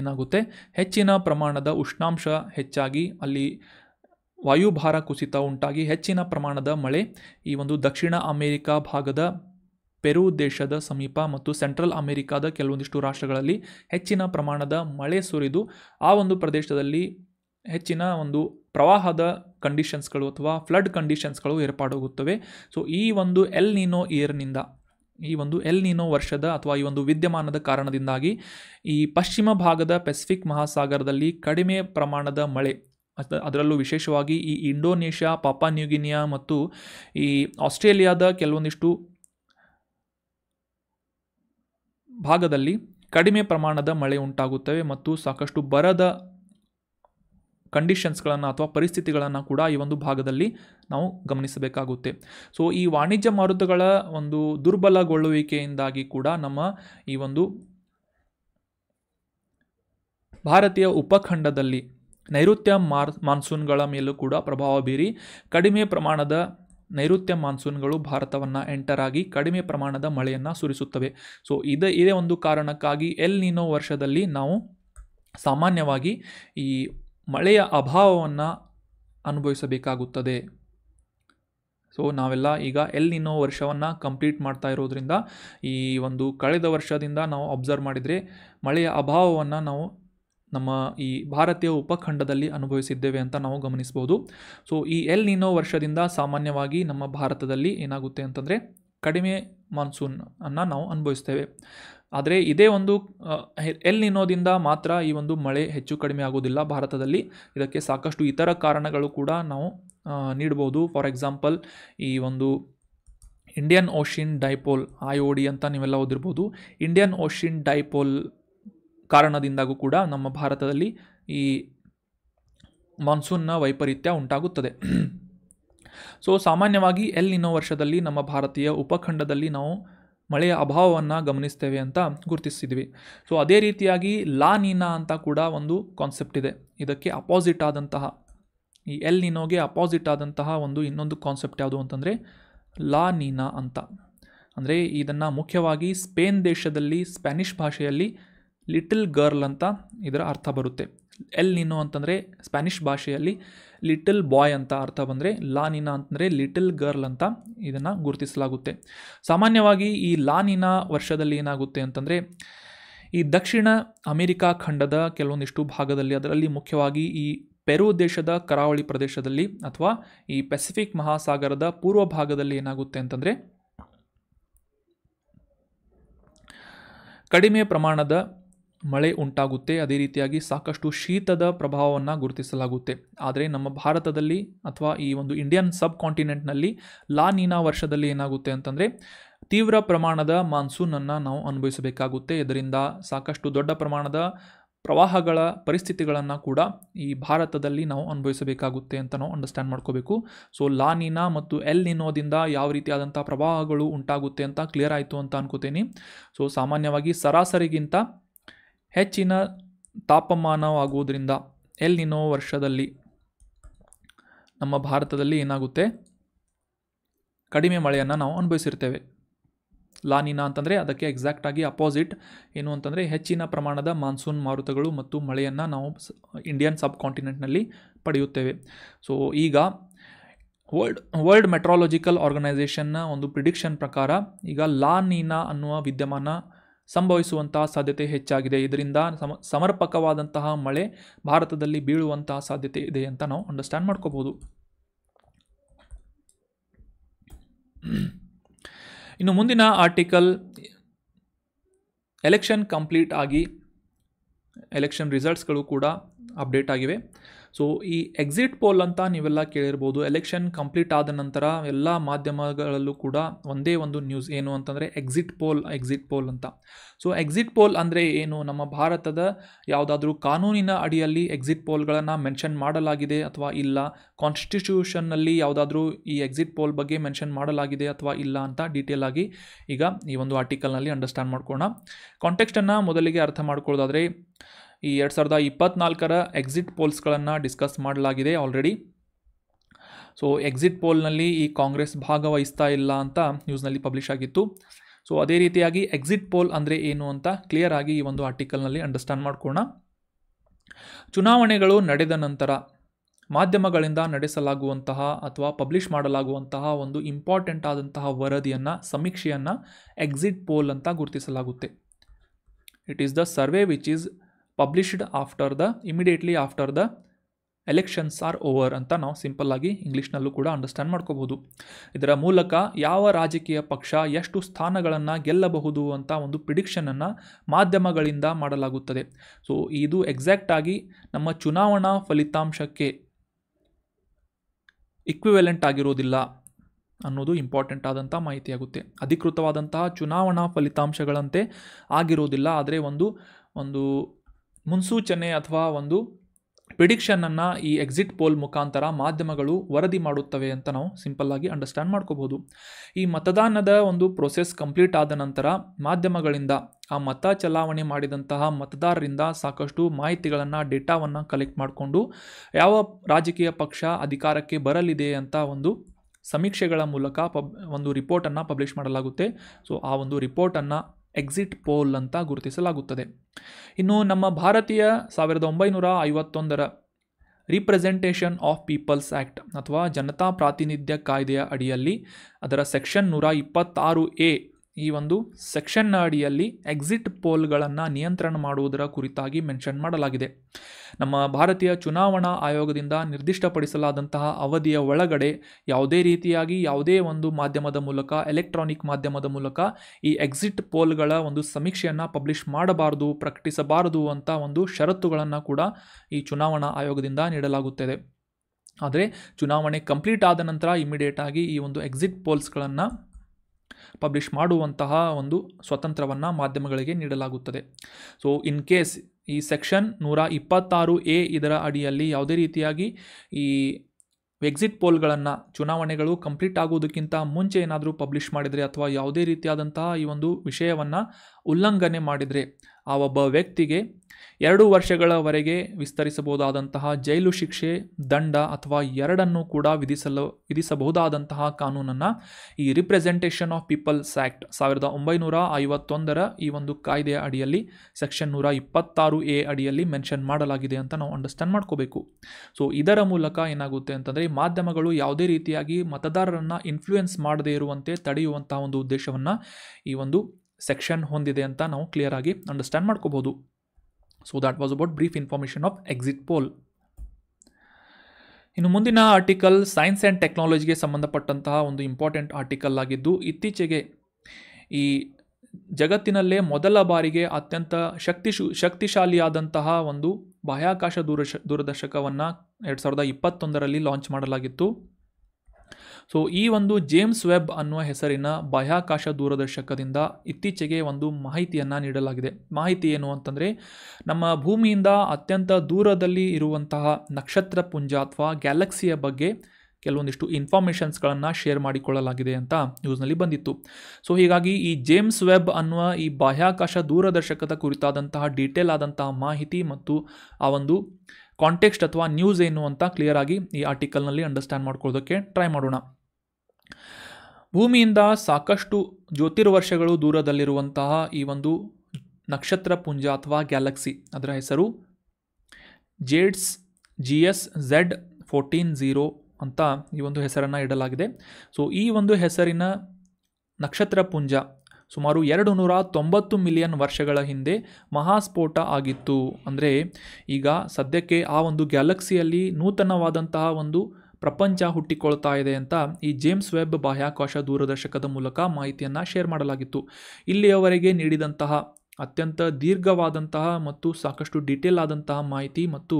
Speaker 1: ಏನಾಗುತ್ತೆ ಹೆಚ್ಚಿನ ಪ್ರಮಾಣದ ಉಷ್ಣಾಂಶ ಹೆಚ್ಚಾಗಿ ಅಲ್ಲಿ ವಾಯುಭಾರ ಕುಸಿತ ಉಂಟಾಗಿ ಹೆಚ್ಚಿನ ಪ್ರಮಾಣದ ಮಳೆ ಈ ಒಂದು ದಕ್ಷಿಣ ಅಮೆರಿಕ ಭಾಗದ ಪೆರು ದೇಶದ ಸಮೀಪ ಮತ್ತು ಸೆಂಟ್ರಲ್ ಅಮೆರಿಕಾದ ಕೆಲವೊಂದಿಷ್ಟು ರಾಷ್ಟ್ರಗಳಲ್ಲಿ ಹೆಚ್ಚಿನ ಪ್ರಮಾಣದ ಮಳೆ ಸುರಿದು ಆ ಒಂದು ಪ್ರದೇಶದಲ್ಲಿ ಹೆಚ್ಚಿನ ಒಂದು ಪ್ರವಾಹದ ಕಂಡೀಷನ್ಸ್ಗಳು ಅಥವಾ ಫ್ಲಡ್ ಕಂಡೀಷನ್ಸ್ಗಳು ಏರ್ಪಾಡಾಗುತ್ತವೆ ಸೊ ಈ ಒಂದು ಎಲ್ ನೀನೋ ಇಯರ್ನಿಂದ ಈ ಒಂದು ಎಲ್ ನೀನೋ ವರ್ಷದ ಅಥವಾ ಈ ಒಂದು ವಿದ್ಯಮಾನದ ಕಾರಣದಿಂದಾಗಿ ಈ ಪಶ್ಚಿಮ ಭಾಗದ ಪೆಸಿಫಿಕ್ ಮಹಾಸಾಗರದಲ್ಲಿ ಕಡಿಮೆ ಪ್ರಮಾಣದ ಮಳೆ ಅದರಲ್ಲೂ ವಿಶೇಷವಾಗಿ ಈ ಇಂಡೋನೇಷ್ಯಾ ಪಾಪಾ ನ್ಯೂಗಿನಿಯಾ ಮತ್ತು ಈ ಆಸ್ಟ್ರೇಲಿಯಾದ ಕೆಲವೊಂದಿಷ್ಟು ಭಾಗದಲ್ಲಿ ಕಡಿಮೆ ಪ್ರಮಾಣದ ಮಳೆ ಉಂಟಾಗುತ್ತವೆ ಮತ್ತು ಸಾಕಷ್ಟು ಬರದ ಕಂಡೀಷನ್ಸ್ಗಳನ್ನು ಅಥವಾ ಪರಿಸ್ಥಿತಿಗಳನ್ನು ಕೂಡ ಈ ಒಂದು ಭಾಗದಲ್ಲಿ ನಾವು ಗಮನಿಸಬೇಕಾಗುತ್ತೆ ಸೊ ಈ ವಾಣಿಜ್ಯ ಮಾರುತಗಳ ಒಂದು ದುರ್ಬಲಗೊಳ್ಳುವಿಕೆಯಿಂದಾಗಿ ಕೂಡ ನಮ್ಮ ಈ ಒಂದು ಭಾರತೀಯ ಉಪಖಂಡದಲ್ಲಿ ನೈಋತ್ಯ ಮಾರ್ ಮಾನ್ಸೂನ್ಗಳ ಮೇಲೂ ಕೂಡ ಪ್ರಭಾವ ಬೀರಿ ಕಡಿಮೆ ಪ್ರಮಾಣದ ನೈಋತ್ಯ ಮಾನ್ಸೂನ್ಗಳು ಭಾರತವನ್ನು ಎಂಟರಾಗಿ ಕಡಿಮೆ ಪ್ರಮಾಣದ ಮಳೆಯನ್ನು ಸುರಿಸುತ್ತವೆ ಸೊ ಇದೇ ಇದೇ ಒಂದು ಕಾರಣಕ್ಕಾಗಿ ಎಲ್ ನಿನೋ ವರ್ಷದಲ್ಲಿ ನಾವು ಸಾಮಾನ್ಯವಾಗಿ ಈ ಮಳೆಯ ಅಭಾವವನ್ನು ಅನುಭವಿಸಬೇಕಾಗುತ್ತದೆ ಸೊ ನಾವೆಲ್ಲ ಈಗ ಎಲ್ ನಿನ್ನೋ ವರ್ಷವನ್ನು ಕಂಪ್ಲೀಟ್ ಮಾಡ್ತಾ ಇರೋದ್ರಿಂದ ಈ ಒಂದು ಕಳೆದ ವರ್ಷದಿಂದ ನಾವು ಅಬ್ಸರ್ವ್ ಮಾಡಿದರೆ ಮಳೆಯ ಅಭಾವವನ್ನು ನಾವು ನಮ್ಮ ಈ ಭಾರತೀಯ ಉಪಖಂಡದಲ್ಲಿ ಅನುಭವಿಸಿದ್ದೇವೆ ಅಂತ ನಾವು ಗಮನಿಸ್ಬೋದು ಸೊ ಈ ಎಲ್ ನಿನೋ ವರ್ಷದಿಂದ ಸಾಮಾನ್ಯವಾಗಿ ನಮ್ಮ ಭಾರತದಲ್ಲಿ ಏನಾಗುತ್ತೆ ಅಂತಂದರೆ ಕಡಿಮೆ ಮಾನ್ಸೂನ್ ಅನ್ನು ನಾವು ಅನುಭವಿಸ್ತೇವೆ ಆದರೆ ಇದೇ ಒಂದು ಎಲ್ ನಿನೋದಿಂದ ಮಾತ್ರ ಈ ಒಂದು ಮಳೆ ಹೆಚ್ಚು ಕಡಿಮೆ ಆಗೋದಿಲ್ಲ ಭಾರತದಲ್ಲಿ ಇದಕ್ಕೆ ಸಾಕಷ್ಟು ಇತರ ಕಾರಣಗಳು ಕೂಡ ನಾವು ನೀಡ್ಬೋದು ಫಾರ್ ಎಕ್ಸಾಂಪಲ್ ಈ ಒಂದು ಇಂಡಿಯನ್ ಓಷಿನ್ ಡೈಪೋಲ್ ಐ ಅಂತ ನೀವೆಲ್ಲ ಓದಿರ್ಬೋದು ಇಂಡಿಯನ್ ಓಷಿನ್ ಡೈಪೋಲ್ ಕಾರಣದಿಂದಾಗೂ ಕೂಡ ನಮ್ಮ ಭಾರತದಲ್ಲಿ ಈ ಮಾನ್ಸೂನ್ನ ವೈಪರೀತ್ಯ ಉಂಟಾಗುತ್ತದೆ ಸೊ ಸಾಮಾನ್ಯವಾಗಿ ಎಲ್ ಇನ್ನೋ ವರ್ಷದಲ್ಲಿ ನಮ್ಮ ಭಾರತೀಯ ಉಪಖಂಡದಲ್ಲಿ ನಾವು ಮಳೆಯ ಅಭಾವವನ್ನು ಗಮನಿಸ್ತೇವೆ ಅಂತ ಗುರುತಿಸಿದ್ವಿ ಸೊ ಅದೇ ರೀತಿಯಾಗಿ ಲಾ ನೀನಾ ಅಂತ ಕೂಡ ಒಂದು ಕಾನ್ಸೆಪ್ಟ್ ಇದೆ ಇದಕ್ಕೆ ಅಪೋಸಿಟ್ ಆದಂತಹ ಈ ಎಲ್ ನಿನೋಗೆ ಅಪೋಸಿಟ್ ಆದಂತಹ ಒಂದು ಇನ್ನೊಂದು ಕಾನ್ಸೆಪ್ಟ್ ಯಾವುದು ಅಂತಂದರೆ ಲಾ ನೀನಾ ಅಂತ ಅಂದರೆ ಇದನ್ನು ಮುಖ್ಯವಾಗಿ ಸ್ಪೇನ್ ದೇಶದಲ್ಲಿ ಸ್ಪ್ಯಾನಿಷ್ ಭಾಷೆಯಲ್ಲಿ ಲಿಟಲ್ ಗರ್ಲ್ ಅಂತ ಇದರ ಅರ್ಥ ಬರುತ್ತೆ ಎಲ್ ನಿನ್ನು ಅಂತಂದರೆ ಸ್ಪ್ಯಾನಿಷ್ ಭಾಷೆಯಲ್ಲಿ ಲಿಟಲ್ ಬಾಯ್ ಅಂತ ಅರ್ಥ ಬಂದರೆ ಲಾನಿನಾ ಅಂತಂದರೆ ಲಿಟಲ್ ಗರ್ಲ್ ಅಂತ ಇದನ್ನು ಗುರುತಿಸಲಾಗುತ್ತೆ ಸಾಮಾನ್ಯವಾಗಿ ಈ ಲಾನಿನಾ ವರ್ಷದಲ್ಲಿ ಏನಾಗುತ್ತೆ ಅಂತಂದರೆ ಈ ದಕ್ಷಿಣ ಅಮೆರಿಕಾ ಖಂಡದ ಕೆಲವೊಂದಿಷ್ಟು ಭಾಗದಲ್ಲಿ ಅದರಲ್ಲಿ ಮುಖ್ಯವಾಗಿ ಈ ಪೆರು ದೇಶದ ಕರಾವಳಿ ಪ್ರದೇಶದಲ್ಲಿ ಅಥವಾ ಈ ಪೆಸಿಫಿಕ್ ಮಹಾಸಾಗರದ ಪೂರ್ವ ಭಾಗದಲ್ಲಿ ಏನಾಗುತ್ತೆ ಅಂತಂದರೆ ಕಡಿಮೆ ಪ್ರಮಾಣದ ಮಳೆ ಉಂಟಾಗುತ್ತೆ ಅದೇ ರೀತಿಯಾಗಿ ಸಾಕಷ್ಟು ಶೀತದ ಪ್ರಭಾವವನ್ನು ಗುರುತಿಸಲಾಗುತ್ತೆ ಆದರೆ ನಮ್ಮ ಭಾರತದಲ್ಲಿ ಅಥವಾ ಈ ಒಂದು ಇಂಡಿಯನ್ ಸಬ್ ಕಾಂಟಿನೆಂಟ್ನಲ್ಲಿ ಲಾ ನೀನಾ ವರ್ಷದಲ್ಲಿ ಏನಾಗುತ್ತೆ ಅಂತಂದರೆ ತೀವ್ರ ಪ್ರಮಾಣದ ಮಾನ್ಸೂನನ್ನು ನಾವು ಅನುಭವಿಸಬೇಕಾಗುತ್ತೆ ಇದರಿಂದ ಸಾಕಷ್ಟು ದೊಡ್ಡ ಪ್ರಮಾಣದ ಪ್ರವಾಹಗಳ ಪರಿಸ್ಥಿತಿಗಳನ್ನು ಕೂಡ ಈ ಭಾರತದಲ್ಲಿ ನಾವು ಅನುಭವಿಸಬೇಕಾಗುತ್ತೆ ಅಂತ ನಾವು ಅಂಡರ್ಸ್ಟ್ಯಾಂಡ್ ಮಾಡ್ಕೋಬೇಕು ಸೊ ನೀನಾ ಮತ್ತು ಎಲ್ ನಿನೋದಿಂದ ಯಾವ ರೀತಿಯಾದಂಥ ಪ್ರವಾಹಗಳು ಉಂಟಾಗುತ್ತೆ ಅಂತ ಕ್ಲಿಯರ್ ಆಯಿತು ಅಂತ ಅನ್ಕೋತೀನಿ ಸೊ ಸಾಮಾನ್ಯವಾಗಿ ಸರಾಸರಿಗಿಂತ ಹೆಚ್ಚಿನ ತಾಪಮಾನವಾಗುವುದರಿಂದ ಎಲ್ಲಿನೋ ವರ್ಷದಲ್ಲಿ ನಮ್ಮ ಭಾರತದಲ್ಲಿ ಏನಾಗುತ್ತೆ ಕಡಿಮೆ ಮಳೆಯನ್ನು ನಾವು ಅನುಭವಿಸಿರ್ತೇವೆ ಲಾನಿನ ಅಂತಂದರೆ ಅದಕ್ಕೆ ಎಕ್ಸಾಕ್ಟಾಗಿ ಅಪೋಸಿಟ್ ಏನು ಅಂತಂದರೆ ಹೆಚ್ಚಿನ ಪ್ರಮಾಣದ ಮಾನ್ಸೂನ್ ಮಾರುತಗಳು ಮತ್ತು ಮಳೆಯನ್ನು ನಾವು ಇಂಡಿಯನ್ ಸಬ್ ಕಾಂಟಿನೆಂಟ್ನಲ್ಲಿ ಪಡೆಯುತ್ತೇವೆ ಸೊ ಈಗ ವರ್ಲ್ಡ್ ವರ್ಲ್ಡ್ ಮೆಟ್ರಾಲಜಿಕಲ್ ಆರ್ಗನೈಸೇಷನ್ನ ಒಂದು ಪ್ರಿಡಿಕ್ಷನ್ ಪ್ರಕಾರ ಈಗ ಲಾನಿನ ಅನ್ನುವ ವಿದ್ಯಮಾನ ಸಂಭವಿಸುವಂತಹ ಸಾಧ್ಯತೆ ಹೆಚ್ಚಾಗಿದೆ ಇದರಿಂದ ಸಮ ಸಮರ್ಪಕವಾದಂತಹ ಮಳೆ ಭಾರತದಲ್ಲಿ ಬೀಳುವಂತಹ ಸಾಧ್ಯತೆ ಇದೆ ಅಂತ ನಾವು ಅಂಡರ್ಸ್ಟ್ಯಾಂಡ್ ಮಾಡ್ಕೋಬೋದು ಇನ್ನು ಮುಂದಿನ ಆರ್ಟಿಕಲ್ ಎಲೆಕ್ಷನ್ ಕಂಪ್ಲೀಟ್ ಆಗಿ ಎಲೆಕ್ಷನ್ ರಿಸಲ್ಟ್ಸ್ಗಳು ಕೂಡ ಅಪ್ಡೇಟ್ ಆಗಿವೆ ಸೊ ಈ ಎಕ್ಸಿಟ್ ಪೋಲ್ ಅಂತ ನೀವೆಲ್ಲ ಕೇಳಿರ್ಬೋದು ಎಲೆಕ್ಷನ್ ಕಂಪ್ಲೀಟ್ ಆದ ನಂತರ ಎಲ್ಲ ಮಾಧ್ಯಮಗಳಲ್ಲೂ ಕೂಡ ಒಂದೇ ಒಂದು ನ್ಯೂಸ್ ಏನು ಅಂತಂದರೆ ಎಕ್ಸಿಟ್ ಪೋಲ್ ಎಕ್ಸಿಟ್ ಪೋಲ್ ಅಂತ ಸೊ ಎಕ್ಸಿಟ್ ಪೋಲ್ ಅಂದರೆ ಏನು ನಮ್ಮ ಭಾರತದ ಯಾವುದಾದ್ರೂ ಕಾನೂನಿನ ಅಡಿಯಲ್ಲಿ ಎಕ್ಸಿಟ್ ಪೋಲ್ಗಳನ್ನು ಮೆನ್ಷನ್ ಮಾಡಲಾಗಿದೆ ಅಥವಾ ಇಲ್ಲ ಕಾನ್ಸ್ಟಿಟ್ಯೂಷನ್ನಲ್ಲಿ ಯಾವುದಾದ್ರೂ ಈ ಎಕ್ಸಿಟ್ ಪೋಲ್ ಬಗ್ಗೆ ಮೆನ್ಷನ್ ಮಾಡಲಾಗಿದೆ ಅಥವಾ ಇಲ್ಲ ಅಂತ ಡೀಟೇಲ್ ಆಗಿ ಈಗ ಈ ಒಂದು ಆರ್ಟಿಕಲ್ನಲ್ಲಿ ಅಂಡರ್ಸ್ಟ್ಯಾಂಡ್ ಮಾಡ್ಕೋಣ ಕಾಂಟೆಕ್ಸ್ಟನ್ನು ಮೊದಲಿಗೆ ಅರ್ಥ ಮಾಡ್ಕೊಳ್ಳೋದಾದರೆ ಈ ಎರಡು ಸಾವಿರದ ಇಪ್ಪತ್ನಾಲ್ಕರ ಎಕ್ಸಿಟ್ ಪೋಲ್ಸ್ಗಳನ್ನು ಡಿಸ್ಕಸ್ ಮಾಡಲಾಗಿದೆ ಆಲ್ರೆಡಿ ಸೊ ಎಕ್ಸಿಟ್ ಪೋಲ್ನಲ್ಲಿ ಈ ಕಾಂಗ್ರೆಸ್ ಭಾಗವಹಿಸ್ತಾ ಇಲ್ಲ ಅಂತ ನ್ಯೂಸ್ನಲ್ಲಿ ಪಬ್ಲಿಷ್ ಆಗಿತ್ತು ಸೊ ಅದೇ ರೀತಿಯಾಗಿ ಎಕ್ಸಿಟ್ ಪೋಲ್ ಅಂದರೆ ಏನು ಅಂತ ಕ್ಲಿಯರ್ ಆಗಿ ಈ ಒಂದು ಆರ್ಟಿಕಲ್ನಲ್ಲಿ ಅಂಡರ್ಸ್ಟ್ಯಾಂಡ್ ಮಾಡಿಕೊಳ್ಳೋಣ ಚುನಾವಣೆಗಳು ನಡೆದ ನಂತರ ಮಾಧ್ಯಮಗಳಿಂದ ನಡೆಸಲಾಗುವಂತಹ ಅಥವಾ ಪಬ್ಲಿಷ್ ಮಾಡಲಾಗುವಂತಹ ಒಂದು ಇಂಪಾರ್ಟೆಂಟ್ ಆದಂತಹ ವರದಿಯನ್ನು ಸಮೀಕ್ಷೆಯನ್ನು ಎಕ್ಸಿಟ್ ಪೋಲ್ ಅಂತ ಗುರುತಿಸಲಾಗುತ್ತೆ it is the survey which is published after the immediately after the elections are over ಅಂತ ನಾವು ಸಿಂಪಲ್ ಆಗಿ ಇಂಗ್ಲೀಷ್ನಲ್ಲೂ ಕೂಡ ಅಂಡರ್ಸ್ಟ್ಯಾಂಡ್ ಮಾಡ್ಕೋಬಹುದು ಇದರ ಮೂಲಕ ಯಾವ ರಾಜಕೀಯ ಪಕ್ಷ ಎಷ್ಟು ಸ್ಥಾನಗಳನ್ನು ಗೆಲ್ಲಬಹುದು ಅಂತ ಒಂದು ಪ್ರಿಡಿಕ್ಷನನ್ನು ಮಾಧ್ಯಮಗಳಿಂದ ಮಾಡಲಾಗುತ್ತದೆ ಸೊ ಇದು ಎಕ್ಸಾಕ್ಟಾಗಿ ನಮ್ಮ ಚುನಾವಣಾ ಫಲಿತಾಂಶಕ್ಕೆ ಇಕ್ವಿವೆಲೆಂಟ್ ಆಗಿರೋದಿಲ್ಲ ಅನ್ನೋದು ಇಂಪಾರ್ಟೆಂಟ್ ಆದಂಥ ಮಾಹಿತಿಯಾಗುತ್ತೆ ಅಧಿಕೃತವಾದಂತಹ ಚುನಾವಣಾ ಫಲಿತಾಂಶಗಳಂತೆ ಆಗಿರೋದಿಲ್ಲ ಆದರೆ ಒಂದು ಒಂದು ಮುನ್ಸೂಚನೆ ಅಥವಾ ಒಂದು ಪ್ರಿಡಿಕ್ಷನನ್ನು ಈ ಎಕ್ಸಿಟ್ ಪೋಲ್ ಮುಖಾಂತರ ಮಾಧ್ಯಮಗಳು ವರದಿ ಮಾಡುತ್ತವೆ ಅಂತ ನಾವು ಸಿಂಪಲ್ಲಾಗಿ ಅಂಡರ್ಸ್ಟ್ಯಾಂಡ್ ಮಾಡ್ಕೋಬೋದು ಈ ಮತದಾನದ ಒಂದು ಪ್ರೊಸೆಸ್ ಕಂಪ್ಲೀಟ್ ಆದ ನಂತರ ಮಾಧ್ಯಮಗಳಿಂದ ಆ ಮತ ಚಲಾವಣೆ ಮಾಡಿದಂತಹ ಮತದಾರರಿಂದ ಸಾಕಷ್ಟು ಮಾಹಿತಿಗಳನ್ನು ಡೇಟಾವನ್ನು ಕಲೆಕ್ಟ್ ಮಾಡಿಕೊಂಡು ಯಾವ ರಾಜಕೀಯ ಪಕ್ಷ ಅಧಿಕಾರಕ್ಕೆ ಬರಲಿದೆ ಅಂತ ಒಂದು ಸಮೀಕ್ಷೆಗಳ ಮೂಲಕ ಪಬ್ ಒಂದು ರಿಪೋರ್ಟನ್ನು ಪಬ್ಲಿಷ್ ಮಾಡಲಾಗುತ್ತೆ ಸೊ ಆ ಒಂದು ರಿಪೋರ್ಟನ್ನು ಎಕ್ಸಿಟ್ ಪೋಲ್ ಅಂತ ಗುರುತಿಸಲಾಗುತ್ತದೆ ಇನ್ನು ನಮ್ಮ ಭಾರತೀಯ ಸಾವಿರದ ಒಂಬೈನೂರ ಐವತ್ತೊಂದರ ರೀಪ್ರೆಸೆಂಟೇಷನ್ ಆಫ್ ಪೀಪಲ್ಸ್ ಆ್ಯಕ್ಟ್ ಅಥವಾ ಜನತಾ ಪ್ರಾತಿನಿಧ್ಯ ಕಾಯ್ದೆಯ ಅಡಿಯಲ್ಲಿ ಅದರ ಸೆಕ್ಷನ್ ನೂರ ಇಪ್ಪತ್ತಾರು ಎ ಈ ಒಂದು ಸೆಕ್ಷನ್ನ ಅಡಿಯಲ್ಲಿ ಎಕ್ಸಿಟ್ ಪೋಲ್ಗಳನ್ನು ನಿಯಂತ್ರಣ ಮಾಡುವುದರ ಕುರಿತಾಗಿ ಮೆನ್ಷನ್ ಮಾಡಲಾಗಿದೆ ನಮ್ಮ ಭಾರತೀಯ ಚುನಾವಣಾ ಆಯೋಗದಿಂದ ನಿರ್ದಿಷ್ಟಪಡಿಸಲಾದಂತಹ ಅವಧಿಯ ಒಳಗಡೆ ಯಾವುದೇ ರೀತಿಯಾಗಿ ಯಾವುದೇ ಒಂದು ಮಾಧ್ಯಮದ ಮೂಲಕ ಎಲೆಕ್ಟ್ರಾನಿಕ್ ಮಾಧ್ಯಮದ ಮೂಲಕ ಈ ಎಕ್ಸಿಟ್ ಪೋಲ್ಗಳ ಒಂದು ಸಮೀಕ್ಷೆಯನ್ನು ಪಬ್ಲಿಷ್ ಮಾಡಬಾರದು ಪ್ರಕಟಿಸಬಾರದು ಅಂತ ಒಂದು ಷರತ್ತುಗಳನ್ನು ಕೂಡ ಈ ಚುನಾವಣಾ ಆಯೋಗದಿಂದ ನೀಡಲಾಗುತ್ತದೆ ಆದರೆ ಚುನಾವಣೆ ಕಂಪ್ಲೀಟ್ ಆದ ನಂತರ ಇಮಿಡಿಯೇಟಾಗಿ ಈ ಒಂದು ಎಕ್ಸಿಟ್ ಪೋಲ್ಸ್ಗಳನ್ನು ಪಬ್ಲಿಷ್ ಮಾಡುವಂತಹ ಒಂದು ಸ್ವತಂತ್ರವನ್ನು ಮಾಧ್ಯಮಗಳಿಗೆ ನೀಡಲಾಗುತ್ತದೆ ಸೊ ಇನ್ ಕೇಸ್ ಈ ಸೆಕ್ಷನ್ ನೂರ ಇಪ್ಪತ್ತಾರು ಎ ಇದರ ಅಡಿಯಲ್ಲಿ ಯಾವುದೇ ರೀತಿಯಾಗಿ ಈ ಎಕ್ಸಿಟ್ ಪೋಲ್ಗಳನ್ನು ಚುನಾವಣೆಗಳು ಕಂಪ್ಲೀಟ್ ಆಗುವುದಕ್ಕಿಂತ ಮುಂಚೆ ಏನಾದರೂ ಪಬ್ಲಿಷ್ ಮಾಡಿದರೆ ಅಥವಾ ಯಾವುದೇ ರೀತಿಯಾದಂತಹ ಈ ಒಂದು ವಿಷಯವನ್ನು ಉಲ್ಲಂಘನೆ ಮಾಡಿದರೆ ಆ ಒಬ್ಬ ವ್ಯಕ್ತಿಗೆ ಎರಡು ವರ್ಷಗಳವರೆಗೆ ವಿಸ್ತರಿಸಬಹುದಾದಂತಹ ಜೈಲು ಶಿಕ್ಷೆ ದಂಡ ಅಥವಾ ಎರಡನ್ನು ಕೂಡ ವಿಧಿಸಲು ವಿಧಿಸಬಹುದಾದಂತಹ ಕಾನೂನನ್ನು ಈ ರಿಪ್ರೆಸೆಂಟೇಷನ್ ಆಫ್ ಪೀಪಲ್ಸ್ ಆ್ಯಕ್ಟ್ ಸಾವಿರದ ಒಂಬೈನೂರ ಐವತ್ತೊಂದರ ಈ ಒಂದು ಕಾಯ್ದೆಯ ಅಡಿಯಲ್ಲಿ ಸೆಕ್ಷನ್ ನೂರ ಇಪ್ಪತ್ತಾರು ಎ ಅಡಿಯಲ್ಲಿ ಮೆನ್ಷನ್ ಮಾಡಲಾಗಿದೆ ಅಂತ ನಾವು ಅಂಡರ್ಸ್ಟ್ಯಾಂಡ್ ಮಾಡ್ಕೋಬೇಕು ಸೊ ಇದರ ಮೂಲಕ ಏನಾಗುತ್ತೆ ಅಂತಂದರೆ ಮಾಧ್ಯಮಗಳು ಯಾವುದೇ ರೀತಿಯಾಗಿ ಮತದಾರರನ್ನು ಇನ್ಫ್ಲೂಯೆನ್ಸ್ ಮಾಡದೇ ಇರುವಂತೆ ತಡೆಯುವಂತಹ ಒಂದು ಉದ್ದೇಶವನ್ನು ಈ ಒಂದು ಸೆಕ್ಷನ್ ಹೊಂದಿದೆ ಅಂತ ನಾವು ಕ್ಲಿಯರ್ ಆಗಿ ಅಂಡರ್ಸ್ಟ್ಯಾಂಡ್ ಮಾಡ್ಕೋಬೋದು so that was about brief information of exit poll ಇನ್ನು ಮುಂದಿನ ಆರ್ಟಿಕಲ್ ಸೈನ್ಸ್ ಆ್ಯಂಡ್ ಟೆಕ್ನಾಲಜಿಗೆ ಸಂಬಂಧಪಟ್ಟಂತಹ ಒಂದು ಇಂಪಾರ್ಟೆಂಟ್ ಆರ್ಟಿಕಲ್ ಆಗಿದ್ದು ಇತ್ತೀಚೆಗೆ ಈ ಜಗತ್ತಿನಲ್ಲೇ ಮೊದಲ ಬಾರಿಗೆ ಅತ್ಯಂತ ಶಕ್ತಿ ಶಕ್ತಿಶಾಲಿಯಾದಂತಹ ಒಂದು ಬಾಹ್ಯಾಕಾಶ ದೂರ ದೂರದರ್ಶಕವನ್ನು ಎರಡು ಸಾವಿರದ ಇಪ್ಪತ್ತೊಂದರಲ್ಲಿ ಲಾಂಚ್ ಮಾಡಲಾಗಿತ್ತು ಸೊ ಈ ಒಂದು ಜೇಮ್ಸ್ ವೆಬ್ ಅನ್ನುವ ಹೆಸರಿನ ಬಾಹ್ಯಾಕಾಶ ದೂರದರ್ಶಕದಿಂದ ಇತ್ತೀಚೆಗೆ ಒಂದು ಮಾಹಿತಿಯನ್ನು ನೀಡಲಾಗಿದೆ ಮಾಹಿತಿ ಏನು ಅಂತಂದರೆ ನಮ್ಮ ಭೂಮಿಯಿಂದ ಅತ್ಯಂತ ದೂರದಲ್ಲಿ ಇರುವಂತಹ ನಕ್ಷತ್ರ ಪುಂಜ ಅಥವಾ ಗ್ಯಾಲಕ್ಸಿಯ ಬಗ್ಗೆ ಕೆಲವೊಂದಿಷ್ಟು ಇನ್ಫಾರ್ಮೇಷನ್ಸ್ಗಳನ್ನು ಶೇರ್ ಮಾಡಿಕೊಳ್ಳಲಾಗಿದೆ ಅಂತ ನ್ಯೂಸ್ನಲ್ಲಿ ಬಂದಿತ್ತು ಸೊ ಹೀಗಾಗಿ ಈ ಜೇಮ್ಸ್ ವೆಬ್ ಅನ್ನುವ ಈ ಬಾಹ್ಯಾಕಾಶ ದೂರದರ್ಶಕದ ಕುರಿತಾದಂತಹ ಡೀಟೇಲ್ ಆದಂತಹ ಮಾಹಿತಿ ಮತ್ತು ಆ ಒಂದು ಕಾಂಟೆಕ್ಸ್ಟ್ ಅಥವಾ ನ್ಯೂಸ್ ಏನು ಅಂತ ಕ್ಲಿಯರ್ ಆಗಿ ಈ ಆರ್ಟಿಕಲ್ನಲ್ಲಿ ಅಂಡರ್ಸ್ಟ್ಯಾಂಡ್ ಮಾಡ್ಕೊಳ್ಳೋದಕ್ಕೆ ಟ್ರೈ ಮಾಡೋಣ ಭೂಮಿಯಿಂದ ಸಾಕಷ್ಟು ಜ್ಯೋತಿರ್ವರ್ಷಗಳು ದೂರದಲ್ಲಿರುವಂತಹ ಈ ಒಂದು ನಕ್ಷತ್ರ ಪುಂಜ ಅಥವಾ ಗ್ಯಾಲಕ್ಸಿ ಅದರ ಹೆಸರು JADES G S Z fourteen zero ಅಂತ ಈ ಒಂದು ಹೆಸರನ್ನು ಇಡಲಾಗಿದೆ ಸೊ ಈ ಒಂದು ಹೆಸರಿನ ನಕ್ಷತ್ರ ಪುಂಜ ಸುಮಾರು ಎರಡು ನೂರ ತೊಂಬತ್ತು ಮಿಲಿಯನ್ ವರ್ಷಗಳ ಹಿಂದೆ ಮಹಾಸ್ಫೋಟ ಆಗಿತ್ತು ಅಂದರೆ ಈಗ ಸದ್ಯಕ್ಕೆ ಆ ಒಂದು ಗ್ಯಾಲಕ್ಸಿಯಲ್ಲಿ ನೂತನವಾದಂತಹ ಒಂದು ಪ್ರಪಂಚ ಹುಟ್ಟಿಕೊಳ್ತಾ ಇದೆ ಅಂತ ಈ ಜೇಮ್ಸ್ ವೆಬ್ ಬಾಹ್ಯಾಕಾಶ ದೂರದರ್ಶಕದ ಮೂಲಕ ಮಾಹಿತಿಯನ್ನು ಶೇರ್ ಮಾಡಲಾಗಿತ್ತು ಇಲ್ಲಿಯವರೆಗೆ ನೀಡಿದಂತಹ ಅತ್ಯಂತ ದೀರ್ಘವಾದಂತಹ ಮತ್ತು ಸಾಕಷ್ಟು ಡೀಟೇಲ್ ಆದಂತಹ ಮಾಹಿತಿ ಮತ್ತು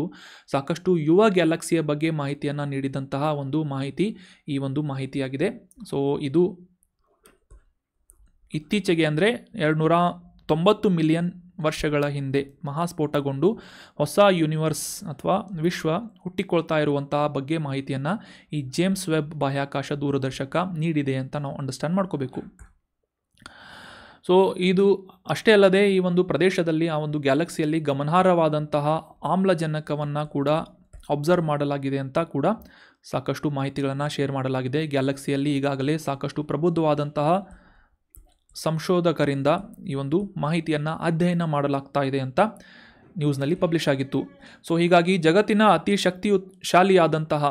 Speaker 1: ಸಾಕಷ್ಟು ಯುವ ಗ್ಯಾಲಕ್ಸಿಯ ಬಗ್ಗೆ ಮಾಹಿತಿಯನ್ನು ನೀಡಿದಂತಹ ಒಂದು ಮಾಹಿತಿ ಈ ಒಂದು ಮಾಹಿತಿಯಾಗಿದೆ ಸೊ ಇದು ಇತ್ತೀಚೆಗೆ ಅಂದರೆ ಎರಡು ನೂರ ತೊಂಬತ್ತು ಮಿಲಿಯನ್ ವರ್ಷಗಳ ಹಿಂದೆ ಮಹಾಸ್ಫೋಟಗೊಂಡು ಹೊಸ ಯೂನಿವರ್ಸ್ ಅಥವಾ ವಿಶ್ವ ಹುಟ್ಟಿಕೊಳ್ತಾ ಇರುವಂತಹ ಬಗ್ಗೆ ಮಾಹಿತಿಯನ್ನು ಈ ಜೇಮ್ಸ್ ವೆಬ್ ಬಾಹ್ಯಾಕಾಶ ದೂರದರ್ಶಕ ನೀಡಿದೆ ಅಂತ ನಾವು ಅಂಡರ್ಸ್ಟ್ಯಾಂಡ್ ಮಾಡ್ಕೋಬೇಕು ಸೊ ಇದು ಅಷ್ಟೇ ಅಲ್ಲದೆ ಈ ಒಂದು ಪ್ರದೇಶದಲ್ಲಿ ಆ ಒಂದು ಗ್ಯಾಲಕ್ಸಿಯಲ್ಲಿ ಗಮನಾರ್ಹವಾದಂತಹ ಆಮ್ಲಜನಕವನ್ನು ಕೂಡ ಅಬ್ಸರ್ವ್ ಮಾಡಲಾಗಿದೆ ಅಂತ ಕೂಡ ಸಾಕಷ್ಟು ಮಾಹಿತಿಗಳನ್ನು ಶೇರ್ ಮಾಡಲಾಗಿದೆ ಗ್ಯಾಲಕ್ಸಿಯಲ್ಲಿ ಈಗಾಗಲೇ ಸಾಕಷ್ಟು ಪ್ರಬುದ್ಧವಾದಂತಹ ಸಂಶೋಧಕರಿಂದ ಈ ಒಂದು ಮಾಹಿತಿಯನ್ನು ಅಧ್ಯಯನ ಮಾಡಲಾಗ್ತಾ ಇದೆ ಅಂತ ನ್ಯೂಸ್ನಲ್ಲಿ ಪಬ್ಲಿಷ್ ಆಗಿತ್ತು ಸೊ ಹೀಗಾಗಿ ಜಗತ್ತಿನ ಅತಿ ಶಕ್ತಿಯುಶಾಲಿಯಾದಂತಹ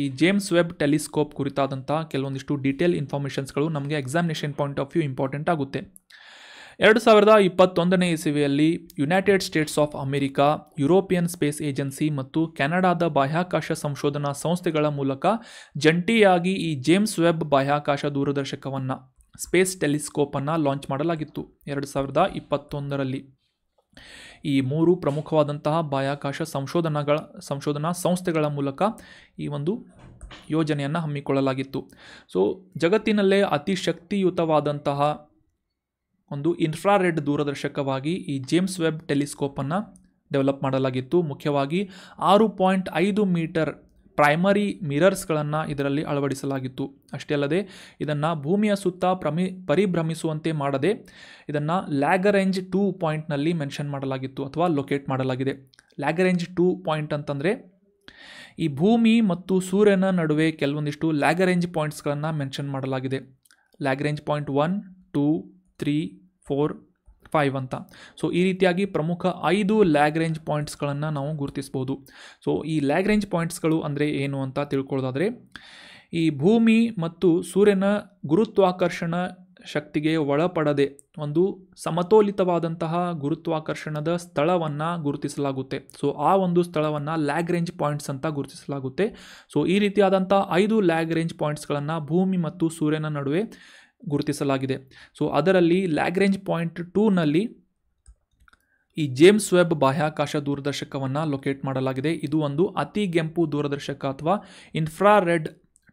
Speaker 1: ಈ ಜೇಮ್ಸ್ ವೆಬ್ ಟೆಲಿಸ್ಕೋಪ್ ಕುರಿತಾದಂತಹ ಕೆಲವೊಂದಿಷ್ಟು ಡೀಟೇಲ್ ಇನ್ಫಾರ್ಮೇಷನ್ಸ್ಗಳು ನಮಗೆ examination point of view important ಆಗುತ್ತೆ ಎರಡು ಸಾವಿರದ ಇಪ್ಪತ್ತೊಂದನೇ ಇಸವಿಯಲ್ಲಿ United States of America European Space agency ಮತ್ತು ಕೆನಡಾದ ಬಾಹ್ಯಾಕಾಶ ಸಂಶೋಧನಾ ಸಂಸ್ಥೆಗಳ ಮೂಲಕ ಜಂಟಿಯಾಗಿ ಈ ಜೇಮ್ಸ್ ವೆಬ್ ಬಾಹ್ಯಾಕಾಶ ದೂರದರ್ಶಕವನ್ನು ಸ್ಪೇಸ್ ಟೆಲಿಸ್ಕೋಪನ್ನು ಲಾಂಚ್ ಮಾಡಲಾಗಿತ್ತು ಎರಡು ಸಾವಿರದ ಇಪ್ಪತ್ತೊಂದರಲ್ಲಿ ಈ ಮೂರು ಪ್ರಮುಖವಾದಂತಹ ಬಾಹ್ಯಾಕಾಶ ಸಂಶೋಧನಾಗಳ ಸಂಶೋಧನಾ ಸಂಸ್ಥೆಗಳ ಮೂಲಕ ಈ ಒಂದು ಯೋಜನೆಯನ್ನು ಹಮ್ಮಿಕೊಳ್ಳಲಾಗಿತ್ತು ಸೊ ಜಗತ್ತಿನಲ್ಲೇ ಅತಿ ಶಕ್ತಿಯುತವಾದಂತಹ ಒಂದು ಇನ್ಫ್ರಾರೆಡ್ ದೂರದರ್ಶಕವಾಗಿ ಈ ಜೇಮ್ಸ್ ವೆಬ್ ಟೆಲಿಸ್ಕೋಪನ್ನು ಡೆವಲಪ್ ಮಾಡಲಾಗಿತ್ತು ಮುಖ್ಯವಾಗಿ ಆರು ಪಾಯಿಂಟ್ ಐದು ಮೀಟರ್ ಪ್ರೈಮರಿ ಮಿರರ್ಸ್ಗಳನ್ನು ಇದರಲ್ಲಿ ಅಳವಡಿಸಲಾಗಿತ್ತು ಅಷ್ಟೇ ಅಲ್ಲದೆ ಇದನ್ನು ಭೂಮಿಯ ಸುತ್ತ ಪ್ರಮಿ ಪರಿಭ್ರಮಿಸುವಂತೆ ಮಾಡದೆ ಇದನ್ನು ಲ್ಯಾಗರೇಂಜ್ ಟೂ ಪಾಯಿಂಟ್ನಲ್ಲಿ ಮೆನ್ಷನ್ ಮಾಡಲಾಗಿತ್ತು ಅಥವಾ ಲೊಕೇಟ್ ಮಾಡಲಾಗಿದೆ ಲ್ಯಾಗರೇಂಜ್ ಟೂ ಪಾಯಿಂಟ್ ಅಂತಂದರೆ ಈ ಭೂಮಿ ಮತ್ತು ಸೂರ್ಯನ ನಡುವೆ ಕೆಲವೊಂದಿಷ್ಟು ಲ್ಯಾಗರೇಂಜ್ ಪಾಯಿಂಟ್ಸ್ಗಳನ್ನು ಮೆನ್ಷನ್ ಮಾಡಲಾಗಿದೆ Lagrange point one two three four five ಅಂತ ಸೊ ಈ ರೀತಿಯಾಗಿ ಪ್ರಮುಖ ಐದು ಲ್ಯಾಗ್ ರೇಂಜ್ ಪಾಯಿಂಟ್ಸ್ಗಳನ್ನು ನಾವು ಗುರುತಿಸ್ಬೋದು ಸೊ ಈ ಲ್ಯಾಗ್ ರೇಂಜ್ ಪಾಯಿಂಟ್ಸ್ಗಳು ಅಂದರೆ ಏನು ಅಂತ ತಿಳ್ಕೊಳ್ಳೋದಾದರೆ ಈ ಭೂಮಿ ಮತ್ತು ಸೂರ್ಯನ ಗುರುತ್ವಾಕರ್ಷಣ ಶಕ್ತಿಗೆ ಒಳಪಡದೆ ಒಂದು ಸಮತೋಲಿತವಾದಂತಹ ಗುರುತ್ವಾಕರ್ಷಣದ ಸ್ಥಳವನ್ನು ಗುರುತಿಸಲಾಗುತ್ತೆ ಸೊ ಆ ಒಂದು ಸ್ಥಳವನ್ನು ರೇಂಜ್ ಪಾಯಿಂಟ್ಸ್ ಅಂತ ಗುರುತಿಸಲಾಗುತ್ತೆ ಸೊ ಈ ರೀತಿಯಾದಂಥ ಐದು ಲ್ಯಾಗ್ ರೇಂಜ್ ಪಾಯಿಂಟ್ಸ್ಗಳನ್ನು ಭೂಮಿ ಮತ್ತು ಸೂರ್ಯನ ನಡುವೆ ಗುರುತಿಸಲಾಗಿದೆ ಸೊ ಅದರಲ್ಲಿ ಲ್ಯಾಗ್ರೇಂಜ್ ಪಾಯಿಂಟ್ ಟೂನಲ್ಲಿ ಈ ಜೇಮ್ಸ್ ವೆಬ್ ಬಾಹ್ಯಾಕಾಶ ದೂರದರ್ಶಕವನ್ನು ಲೊಕೇಟ್ ಮಾಡಲಾಗಿದೆ ಇದು ಒಂದು ಅತಿ ಗೆಂಪು ದೂರದರ್ಶಕ ಅಥವಾ ಇನ್ಫ್ರಾರೆಡ್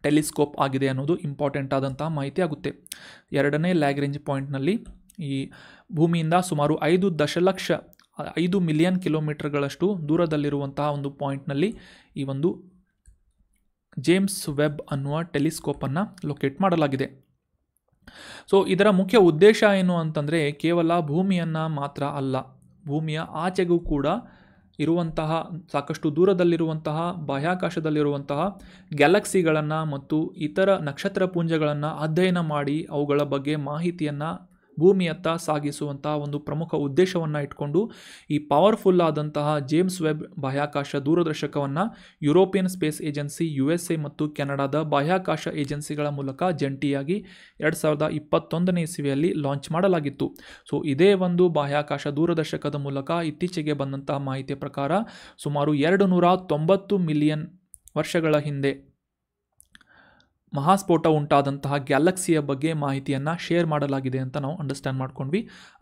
Speaker 1: ಟೆಲಿಸ್ಕೋಪ್ ಆಗಿದೆ ಅನ್ನೋದು ಇಂಪಾರ್ಟೆಂಟ್ ಆದಂತಹ ಮಾಹಿತಿ ಆಗುತ್ತೆ ಎರಡನೇ ಲ್ಯಾಗ್ರೇಂಜ್ ಪಾಯಿಂಟ್ನಲ್ಲಿ ಈ ಭೂಮಿಯಿಂದ ಸುಮಾರು ಐದು ದಶಲಕ್ಷ ಐದು ಮಿಲಿಯನ್ ಕಿಲೋಮೀಟರ್ಗಳಷ್ಟು ದೂರದಲ್ಲಿರುವಂತಹ ಒಂದು ಪಾಯಿಂಟ್ನಲ್ಲಿ ಈ ಒಂದು ಜೇಮ್ಸ್ ವೆಬ್ ಅನ್ನುವ ಟೆಲಿಸ್ಕೋಪನ್ನು ಲೊಕೇಟ್ ಮಾಡಲಾಗಿದೆ ಸೊ ಇದರ ಮುಖ್ಯ ಉದ್ದೇಶ ಏನು ಅಂತಂದರೆ ಕೇವಲ ಭೂಮಿಯನ್ನು ಮಾತ್ರ ಅಲ್ಲ ಭೂಮಿಯ ಆಚೆಗೂ ಕೂಡ ಇರುವಂತಹ ಸಾಕಷ್ಟು ದೂರದಲ್ಲಿರುವಂತಹ ಬಾಹ್ಯಾಕಾಶದಲ್ಲಿರುವಂತಹ ಗ್ಯಾಲಕ್ಸಿಗಳನ್ನು ಮತ್ತು ಇತರ ನಕ್ಷತ್ರ ಪುಂಜಗಳನ್ನು ಅಧ್ಯಯನ ಮಾಡಿ ಅವುಗಳ ಬಗ್ಗೆ ಮಾಹಿತಿಯನ್ನು ಭೂಮಿಯತ್ತ ಸಾಗಿಸುವಂತಹ ಒಂದು ಪ್ರಮುಖ ಉದ್ದೇಶವನ್ನು ಇಟ್ಕೊಂಡು ಈ ಪವರ್ಫುಲ್ ಆದಂತಹ ಜೇಮ್ಸ್ ವೆಬ್ ಬಾಹ್ಯಾಕಾಶ ದೂರದರ್ಶಕವನ್ನು European Space Agency U S A ಮತ್ತು ಕೆನಡಾದ ಬಾಹ್ಯಾಕಾಶ ಏಜೆನ್ಸಿಗಳ ಮೂಲಕ ಜಂಟಿಯಾಗಿ ಎರಡು ಸಾವಿರದ ಇಪ್ಪತ್ತೊಂದನೇ ಇಸವಿಯಲ್ಲಿ ಲಾಂಚ್ ಮಾಡಲಾಗಿತ್ತು ಸೊ ಇದೇ ಒಂದು ಬಾಹ್ಯಾಕಾಶ ದೂರದರ್ಶಕದ ಮೂಲಕ ಇತ್ತೀಚೆಗೆ ಬಂದಂತಹ ಮಾಹಿತಿಯ ಪ್ರಕಾರ ಸುಮಾರು ಎರಡು ನೂರ ತೊಂಬತ್ತು ಮಿಲಿಯನ್ ವರ್ಷಗಳ ಹಿಂದೆ ಮಹಾಸ್ಫೋಟ ಉಂಟಾದಂತಹ ಗ್ಯಾಲಕ್ಸಿಯ ಬಗ್ಗೆ ಮಾಹಿತಿಯನ್ನು ಶೇರ್ ಮಾಡಲಾಗಿದೆ ಅಂತ ನಾವು ಅಂಡರ್ಸ್ಟ್ಯಾಂಡ್ ಮಾಡ್ಕೊಂಡ್ವಿ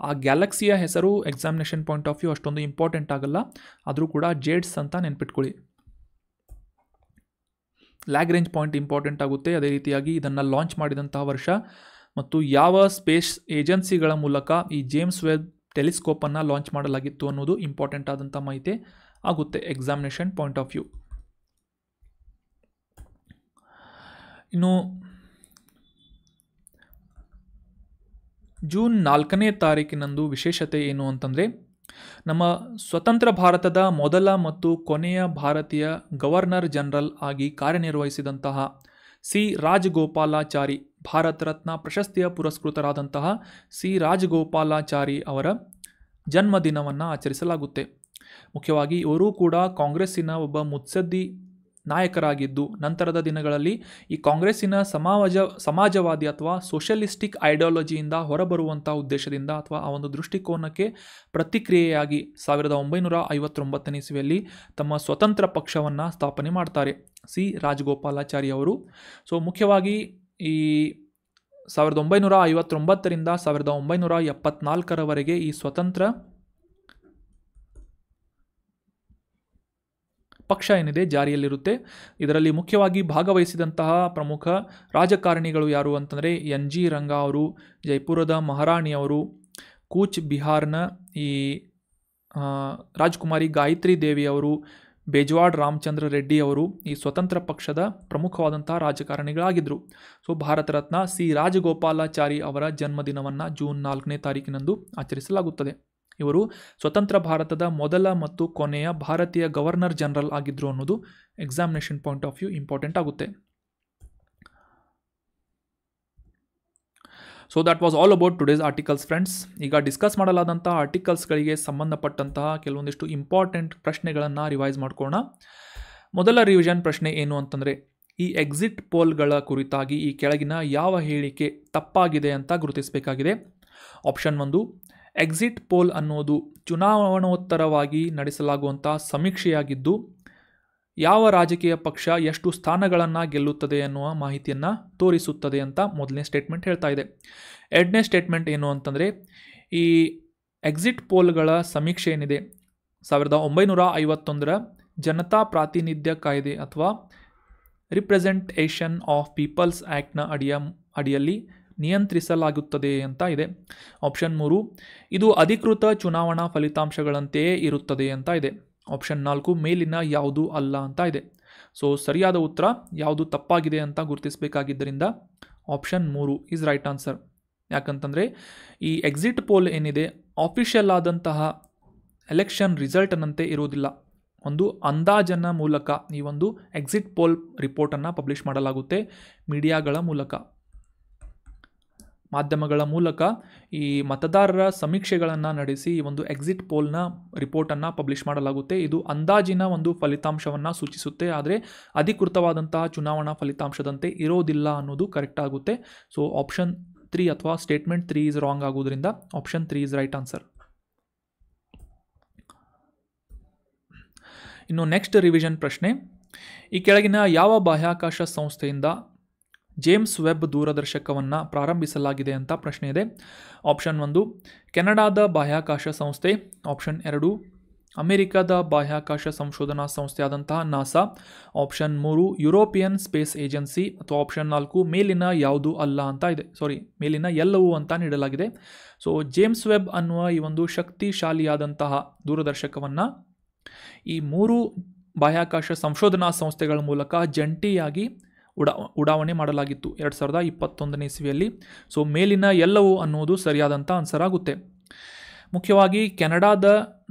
Speaker 1: ಆ ಗ್ಯಾಲಕ್ಸಿಯ ಹೆಸರು ಎಕ್ಸಾಮಿನೇಷನ್ ಪಾಯಿಂಟ್ ಆಫ್ ವ್ಯೂ ಅಷ್ಟೊಂದು ಇಂಪಾರ್ಟೆಂಟ್ ಆಗಲ್ಲ ಆದರೂ ಕೂಡ ಜೇಡ್ಸ್ ಅಂತ ನೆನ್ಪಿಟ್ಕೊಳ್ಳಿ ರೇಂಜ್ ಪಾಯಿಂಟ್ ಇಂಪಾರ್ಟೆಂಟ್ ಆಗುತ್ತೆ ಅದೇ ರೀತಿಯಾಗಿ ಇದನ್ನು ಲಾಂಚ್ ಮಾಡಿದಂತಹ ವರ್ಷ ಮತ್ತು ಯಾವ ಸ್ಪೇಸ್ ಏಜೆನ್ಸಿಗಳ ಮೂಲಕ ಈ ಜೇಮ್ಸ್ ವೆಬ್ ಟೆಲಿಸ್ಕೋಪನ್ನು ಲಾಂಚ್ ಮಾಡಲಾಗಿತ್ತು ಅನ್ನೋದು ಇಂಪಾರ್ಟೆಂಟ್ ಆದಂಥ ಮಾಹಿತಿ ಆಗುತ್ತೆ ಎಕ್ಸಾಮಿನೇಷನ್ ಪಾಯಿಂಟ್ ಆಫ್ ವ್ಯೂ ಇನ್ನು ಜೂನ್ ನಾಲ್ಕನೇ ತಾರೀಕಿನಂದು ವಿಶೇಷತೆ ಏನು ಅಂತಂದರೆ ನಮ್ಮ ಸ್ವತಂತ್ರ ಭಾರತದ ಮೊದಲ ಮತ್ತು ಕೊನೆಯ ಭಾರತೀಯ ಗವರ್ನರ್ ಜನರಲ್ ಆಗಿ ಕಾರ್ಯನಿರ್ವಹಿಸಿದಂತಹ ಸಿ ರಾಜಗೋಪಾಲಾಚಾರಿ ಭಾರತ ರತ್ನ ಪ್ರಶಸ್ತಿಯ ಪುರಸ್ಕೃತರಾದಂತಹ ಸಿ ರಾಜಗೋಪಾಲಾಚಾರಿ ಅವರ ಜನ್ಮದಿನವನ್ನು ಆಚರಿಸಲಾಗುತ್ತೆ ಮುಖ್ಯವಾಗಿ ಇವರೂ ಕೂಡ ಕಾಂಗ್ರೆಸ್ಸಿನ ಒಬ್ಬ ಮುತ್ಸದ್ದಿ ನಾಯಕರಾಗಿದ್ದು ನಂತರದ ದಿನಗಳಲ್ಲಿ ಈ ಕಾಂಗ್ರೆಸ್ಸಿನ ಸಮಾಜ ಸಮಾಜವಾದಿ ಅಥವಾ ಸೋಷಿಯಲಿಸ್ಟಿಕ್ ಐಡಿಯಾಲಜಿಯಿಂದ ಹೊರಬರುವಂಥ ಉದ್ದೇಶದಿಂದ ಅಥವಾ ಆ ಒಂದು ದೃಷ್ಟಿಕೋನಕ್ಕೆ ಪ್ರತಿಕ್ರಿಯೆಯಾಗಿ ಸಾವಿರದ ಒಂಬೈನೂರ ಐವತ್ತೊಂಬತ್ತನೇ ಇಸವಿಯಲ್ಲಿ ತಮ್ಮ ಸ್ವತಂತ್ರ ಪಕ್ಷವನ್ನು ಸ್ಥಾಪನೆ ಮಾಡ್ತಾರೆ ಸಿ ರಾಜಗೋಪಾಲಾಚಾರಿ ಅವರು ಸೊ ಮುಖ್ಯವಾಗಿ ಈ ಸಾವಿರದ ಒಂಬೈನೂರ ಐವತ್ತೊಂಬತ್ತರಿಂದ ಸಾವಿರದ ಒಂಬೈನೂರ ಎಪ್ಪತ್ನಾಲ್ಕರವರೆಗೆ ಈ ಸ್ವತಂತ್ರ ಪಕ್ಷ ಏನಿದೆ ಜಾರಿಯಲ್ಲಿರುತ್ತೆ ಇದರಲ್ಲಿ ಮುಖ್ಯವಾಗಿ ಭಾಗವಹಿಸಿದಂತಹ ಪ್ರಮುಖ ರಾಜಕಾರಣಿಗಳು ಯಾರು ಅಂತಂದರೆ ಎನ್ ಜಿ ರಂಗಾ ಅವರು ಜೈಪುರದ ಮಹಾರಾಣಿ ಅವರು ಕೂಚ್ ಬಿಹಾರ್ನ ಈ ರಾಜ್ಕುಮಾರಿ ಗಾಯತ್ರಿ ದೇವಿ ಅವರು ಬೇಜ್ವಾಡ್ ರಾಮಚಂದ್ರ ರೆಡ್ಡಿ ಅವರು ಈ ಸ್ವತಂತ್ರ ಪಕ್ಷದ ಪ್ರಮುಖವಾದಂತಹ ರಾಜಕಾರಣಿಗಳಾಗಿದ್ದರು ಸೊ ಭಾರತ ರತ್ನ ಸಿ ರಾಜಗೋಪಾಲಾಚಾರಿ ಅವರ ಜನ್ಮದಿನವನ್ನು ಜೂನ್ ನಾಲ್ಕನೇ ತಾರೀಕಿನಂದು ಆಚರಿಸಲಾಗುತ್ತದೆ ಇವರು ಸ್ವತಂತ್ರ ಭಾರತದ ಮೊದಲ ಮತ್ತು ಕೊನೆಯ ಭಾರತೀಯ ಗವರ್ನರ್ ಜನರಲ್ ಆಗಿದ್ದರು ಅನ್ನೋದು examination point of view important ಆಗುತ್ತೆ so that was all about today's articles friends ಈಗ ಡಿಸ್ಕಸ್ ಮಾಡಲಾದಂತಹ ಆರ್ಟಿಕಲ್ಸ್ಗಳಿಗೆ ಸಂಬಂಧಪಟ್ಟಂತಹ ಕೆಲವೊಂದಿಷ್ಟು ಇಂಪಾರ್ಟೆಂಟ್ ಪ್ರಶ್ನೆಗಳನ್ನು ರಿವೈಸ್ ಮಾಡ್ಕೋಣ ಮೊದಲ ರಿವಿಷನ್ ಪ್ರಶ್ನೆ ಏನು ಅಂತಂದರೆ ಈ ಎಕ್ಸಿಟ್ ಪೋಲ್ಗಳ ಕುರಿತಾಗಿ ಈ ಕೆಳಗಿನ ಯಾವ ಹೇಳಿಕೆ ತಪ್ಪಾಗಿದೆ ಅಂತ ಗುರುತಿಸಬೇಕಾಗಿದೆ ಆಪ್ಷನ್ ಒಂದು ಎಕ್ಸಿಟ್ ಪೋಲ್ ಅನ್ನೋದು ಚುನಾವಣೋತ್ತರವಾಗಿ ನಡೆಸಲಾಗುವಂಥ ಸಮೀಕ್ಷೆಯಾಗಿದ್ದು ಯಾವ ರಾಜಕೀಯ ಪಕ್ಷ ಎಷ್ಟು ಸ್ಥಾನಗಳನ್ನು ಗೆಲ್ಲುತ್ತದೆ ಎನ್ನುವ ಮಾಹಿತಿಯನ್ನು ತೋರಿಸುತ್ತದೆ ಅಂತ ಮೊದಲನೇ ಸ್ಟೇಟ್ಮೆಂಟ್ ಹೇಳ್ತಾ ಇದೆ ಎರಡನೇ ಸ್ಟೇಟ್ಮೆಂಟ್ ಏನು ಅಂತಂದರೆ ಈ ಎಕ್ಸಿಟ್ ಪೋಲ್ಗಳ ಸಮೀಕ್ಷೆ ಏನಿದೆ ಸಾವಿರದ ಒಂಬೈನೂರ ಐವತ್ತೊಂದರ ಜನತಾ ಪ್ರಾತಿನಿಧ್ಯ ಕಾಯ್ದೆ ಅಥವಾ ರಿಪ್ರೆಸೆಂಟೇಷನ್ ಆಫ್ ಪೀಪಲ್ಸ್ ಆ್ಯಕ್ಟ್ನ ಅಡಿಯ ಅಡಿಯಲ್ಲಿ ನಿಯಂತ್ರಿಸಲಾಗುತ್ತದೆ ಅಂತ ಇದೆ ಆಪ್ಷನ್ ಮೂರು ಇದು ಅಧಿಕೃತ ಚುನಾವಣಾ ಫಲಿತಾಂಶಗಳಂತೆಯೇ ಇರುತ್ತದೆ ಅಂತ ಇದೆ ಆಪ್ಷನ್ ನಾಲ್ಕು ಮೇಲಿನ ಯಾವುದು ಅಲ್ಲ ಅಂತ ಇದೆ ಸೊ ಸರಿಯಾದ ಉತ್ತರ ಯಾವುದು ತಪ್ಪಾಗಿದೆ ಅಂತ ಗುರುತಿಸಬೇಕಾಗಿದ್ದರಿಂದ ಆಪ್ಷನ್ ಮೂರು ಈಸ್ ರೈಟ್ ಆನ್ಸರ್ ಯಾಕಂತಂದರೆ ಈ ಎಕ್ಸಿಟ್ ಪೋಲ್ ಏನಿದೆ ಆಫಿಷಿಯಲ್ ಆದಂತಹ ಎಲೆಕ್ಷನ್ ರಿಸಲ್ಟ್ನಂತೆ ಇರುವುದಿಲ್ಲ ಒಂದು ಅಂದಾಜನ ಮೂಲಕ ಈ ಒಂದು ಎಕ್ಸಿಟ್ ಪೋಲ್ ರಿಪೋರ್ಟನ್ನು ಪಬ್ಲಿಷ್ ಮಾಡಲಾಗುತ್ತೆ ಮೀಡಿಯಾಗಳ ಮೂಲಕ ಮಾಧ್ಯಮಗಳ ಮೂಲಕ ಈ ಮತದಾರರ ಸಮೀಕ್ಷೆಗಳನ್ನು ನಡೆಸಿ ಈ ಒಂದು ಎಕ್ಸಿಟ್ ಪೋಲ್ನ ರಿಪೋರ್ಟನ್ನು ಪಬ್ಲಿಷ್ ಮಾಡಲಾಗುತ್ತೆ ಇದು ಅಂದಾಜಿನ ಒಂದು ಫಲಿತಾಂಶವನ್ನು ಸೂಚಿಸುತ್ತೆ ಆದರೆ ಅಧಿಕೃತವಾದಂತಹ ಚುನಾವಣಾ ಫಲಿತಾಂಶದಂತೆ ಇರೋದಿಲ್ಲ ಅನ್ನೋದು ಕರೆಕ್ಟ್ ಆಗುತ್ತೆ ಸೊ ಆಪ್ಷನ್ ತ್ರೀ ಅಥವಾ ಸ್ಟೇಟ್ಮೆಂಟ್ ತ್ರೀ ಇಸ್ ರಾಂಗ್ ಆಗೋದ್ರಿಂದ option three is right answer ಇನ್ನು ನೆಕ್ಸ್ಟ್ ರಿವಿಷನ್ ಪ್ರಶ್ನೆ ಈ ಕೆಳಗಿನ ಯಾವ ಬಾಹ್ಯಾಕಾಶ ಸಂಸ್ಥೆಯಿಂದ ಜೇಮ್ಸ್ ವೆಬ್ ದೂರದರ್ಶಕವನ್ನು ಪ್ರಾರಂಭಿಸಲಾಗಿದೆ ಅಂತ ಪ್ರಶ್ನೆ ಇದೆ ಆಪ್ಷನ್ ಒಂದು ಕೆನಡಾದ ಬಾಹ್ಯಾಕಾಶ ಸಂಸ್ಥೆ ಆಪ್ಷನ್ ಎರಡು ಅಮೆರಿಕದ ಬಾಹ್ಯಾಕಾಶ ಸಂಶೋಧನಾ ಸಂಸ್ಥೆಯಾದಂತಹ ನಾಸಾ ಆಪ್ಷನ್ ಮೂರು ಯುರೋಪಿಯನ್ ಸ್ಪೇಸ್ ಏಜೆನ್ಸಿ ಅಥವಾ ಆಪ್ಷನ್ ನಾಲ್ಕು ಮೇಲಿನ ಯಾವುದು ಅಲ್ಲ ಅಂತ ಇದೆ ಸಾರಿ ಮೇಲಿನ ಎಲ್ಲವೂ ಅಂತ ನೀಡಲಾಗಿದೆ ಸೊ ಜೇಮ್ಸ್ ವೆಬ್ ಅನ್ನುವ ಈ ಒಂದು ಶಕ್ತಿಶಾಲಿಯಾದಂತಹ ದೂರದರ್ಶಕವನ್ನು ಈ ಮೂರು ಬಾಹ್ಯಾಕಾಶ ಸಂಶೋಧನಾ ಸಂಸ್ಥೆಗಳ ಮೂಲಕ ಜಂಟಿಯಾಗಿ ಉಡಾ ಉಡಾವಣೆ ಮಾಡಲಾಗಿತ್ತು ಎರಡು ಸಾವಿರದ ಇಪ್ಪತ್ತೊಂದನೇ ಇಸ್ವಿಯಲ್ಲಿ ಸೊ ಮೇಲಿನ ಎಲ್ಲವೂ ಅನ್ನುವುದು ಸರಿಯಾದಂಥ ಆನ್ಸರ್ ಆಗುತ್ತೆ ಮುಖ್ಯವಾಗಿ ಕೆನಡಾದ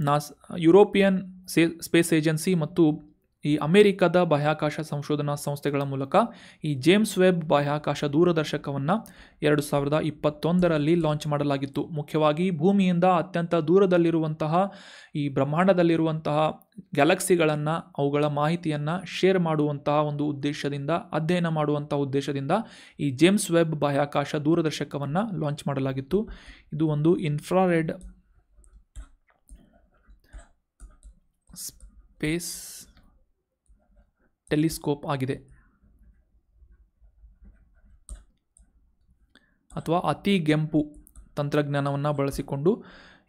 Speaker 1: NASA European say space agency ಮತ್ತು ಈ ಅಮೆರಿಕದ ಬಾಹ್ಯಾಕಾಶ ಸಂಶೋಧನಾ ಸಂಸ್ಥೆಗಳ ಮೂಲಕ ಈ ಜೇಮ್ಸ್ ವೆಬ್ ಬಾಹ್ಯಾಕಾಶ ದೂರದರ್ಶಕವನ್ನು ಎರಡು ಸಾವಿರದ ಇಪ್ಪತ್ತೊಂದರಲ್ಲಿ ಲಾಂಚ್ ಮಾಡಲಾಗಿತ್ತು ಮುಖ್ಯವಾಗಿ ಭೂಮಿಯಿಂದ ಅತ್ಯಂತ ದೂರದಲ್ಲಿರುವಂತಹ ಈ ಬ್ರಹ್ಮಾಂಡದಲ್ಲಿರುವಂತಹ ಗ್ಯಾಲಕ್ಸಿಗಳನ್ನು ಅವುಗಳ ಮಾಹಿತಿಯನ್ನು ಶೇರ್ ಮಾಡುವಂತಹ ಒಂದು ಉದ್ದೇಶದಿಂದ ಅಧ್ಯಯನ ಮಾಡುವಂತಹ ಉದ್ದೇಶದಿಂದ ಈ ಜೇಮ್ಸ್ ವೆಬ್ ಬಾಹ್ಯಾಕಾಶ ದೂರದರ್ಶಕವನ್ನು ಲಾಂಚ್ ಮಾಡಲಾಗಿತ್ತು ಇದು ಒಂದು ಇನ್ಫ್ರಾರೆಡ್ ಸ್ಪೇಸ್ ಟೆಲಿಸ್ಕೋಪ್ ಆಗಿದೆ ಅಥವಾ ಅತಿಗೆಂಪು ತಂತ್ರಜ್ಞಾನವನ್ನು ಬಳಸಿಕೊಂಡು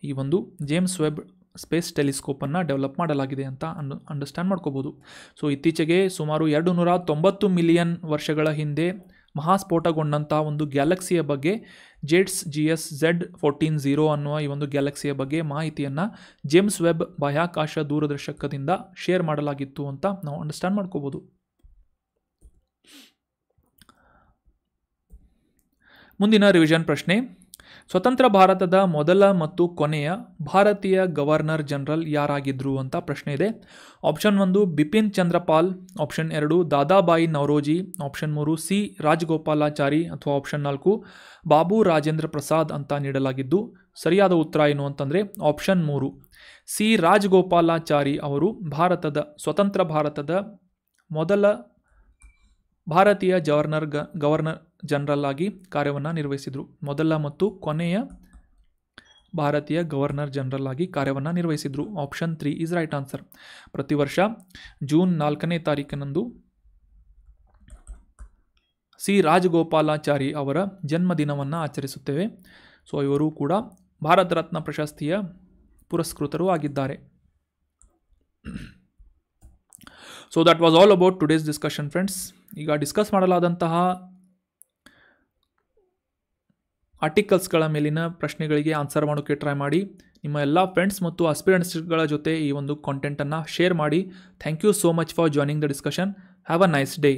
Speaker 1: ಈ ಒಂದು ಜೇಮ್ಸ್ ವೆಬ್ ಸ್ಪೇಸ್ ಟೆಲಿಸ್ಕೋಪನ್ನು ಡೆವಲಪ್ ಮಾಡಲಾಗಿದೆ ಅಂತ ಅನ್ ಅಂಡರ್ಸ್ಟ್ಯಾಂಡ್ ಮಾಡ್ಕೋಬೋದು ಸೊ ಇತ್ತೀಚೆಗೆ ಸುಮಾರು ಎರಡು ನೂರ ತೊಂಬತ್ತು ಮಿಲಿಯನ್ ವರ್ಷಗಳ ಹಿಂದೆ ಮಹಾಸ್ಫೋಟಗೊಂಡಂಥ ಒಂದು ಗ್ಯಾಲಕ್ಸಿಯ ಬಗ್ಗೆ JADES G S Z fourteen zero ಅನ್ನುವ ಈ ಒಂದು ಗ್ಯಾಲಕ್ಸಿಯ ಬಗ್ಗೆ ಮಾಹಿತಿಯನ್ನು ಜೇಮ್ಸ್ ವೆಬ್ ಬಾಹ್ಯಾಕಾಶ ದೂರದರ್ಶಕದಿಂದ ಶೇರ್ ಮಾಡಲಾಗಿತ್ತು ಅಂತ ನಾವು ಅಂಡರ್ಸ್ಟ್ಯಾಂಡ್ ಮಾಡ್ಕೋಬೋದು ಮುಂದಿನ ರಿವಿಷನ್ ಪ್ರಶ್ನೆ ಸ್ವತಂತ್ರ ಭಾರತದ ಮೊದಲ ಮತ್ತು ಕೊನೆಯ ಭಾರತೀಯ ಗವರ್ನರ್ ಜನರಲ್ ಯಾರಾಗಿದ್ದರು ಅಂತ ಪ್ರಶ್ನೆ ಇದೆ ಆಪ್ಷನ್ ಒಂದು ಬಿಪಿನ್ ಚಂದ್ರಪಾಲ್ ಆಪ್ಷನ್ ಎರಡು ದಾದಾಬಾಯಿ ನವರೋಜಿ ಆಪ್ಷನ್ ಮೂರು ಸಿ ರಾಜಗೋಪಾಲಾಚಾರಿ ಅಥವಾ ಆಪ್ಷನ್ ನಾಲ್ಕು ಬಾಬು ರಾಜೇಂದ್ರ ಪ್ರಸಾದ್ ಅಂತ ನೀಡಲಾಗಿದ್ದು ಸರಿಯಾದ ಉತ್ತರ ಏನು ಅಂತಂದರೆ ಆಪ್ಷನ್ ಮೂರು ಸಿ ರಾಜಗೋಪಾಲಾಚಾರಿ ಅವರು ಭಾರತದ ಸ್ವತಂತ್ರ ಭಾರತದ ಮೊದಲ ಭಾರತೀಯ ಜವರ್ನರ್ ಗ ಗವರ್ನರ್ ಜನರಲ್ ಆಗಿ ಕಾರ್ಯವನ್ನು ನಿರ್ವಹಿಸಿದರು ಮೊದಲ ಮತ್ತು ಕೊನೆಯ ಭಾರತೀಯ ಗವರ್ನರ್ ಜನರಲ್ ಆಗಿ ಕಾರ್ಯವನ್ನು ನಿರ್ವಹಿಸಿದರು option three is right answer ಪ್ರತಿ ವರ್ಷ ಜೂನ್ ನಾಲ್ಕನೇ ತಾರೀಕಿನಂದು ಸಿ ರಾಜಗೋಪಾಲಾಚಾರಿ ಅವರ ಜನ್ಮದಿನವನ್ನು ಆಚರಿಸುತ್ತೇವೆ ಸೊ ಇವರು ಕೂಡ ಭಾರತ ರತ್ನ ಪ್ರಶಸ್ತಿಯ ಪುರಸ್ಕೃತರು ಆಗಿದ್ದಾರೆ so that was all about today's discussion friends ಈಗ ಡಿಸ್ಕಸ್ ಮಾಡಲಾದಂತಹ ಆರ್ಟಿಕಲ್ಸ್ಗಳ ಮೇಲಿನ ಪ್ರಶ್ನೆಗಳಿಗೆ ಆನ್ಸರ್ ಮಾಡೋಕ್ಕೆ ಟ್ರೈ ಮಾಡಿ ನಿಮ್ಮ ಎಲ್ಲ ಫ್ರೆಂಡ್ಸ್ ಮತ್ತು ಅಸ್ಪಿರೆಂಟ್ಸ್ಗಳ ಜೊತೆ ಈ ಒಂದು ಕಾಂಟೆಂಟನ್ನು ಶೇರ್ ಮಾಡಿ thank you so much for joining the discussion have a nice day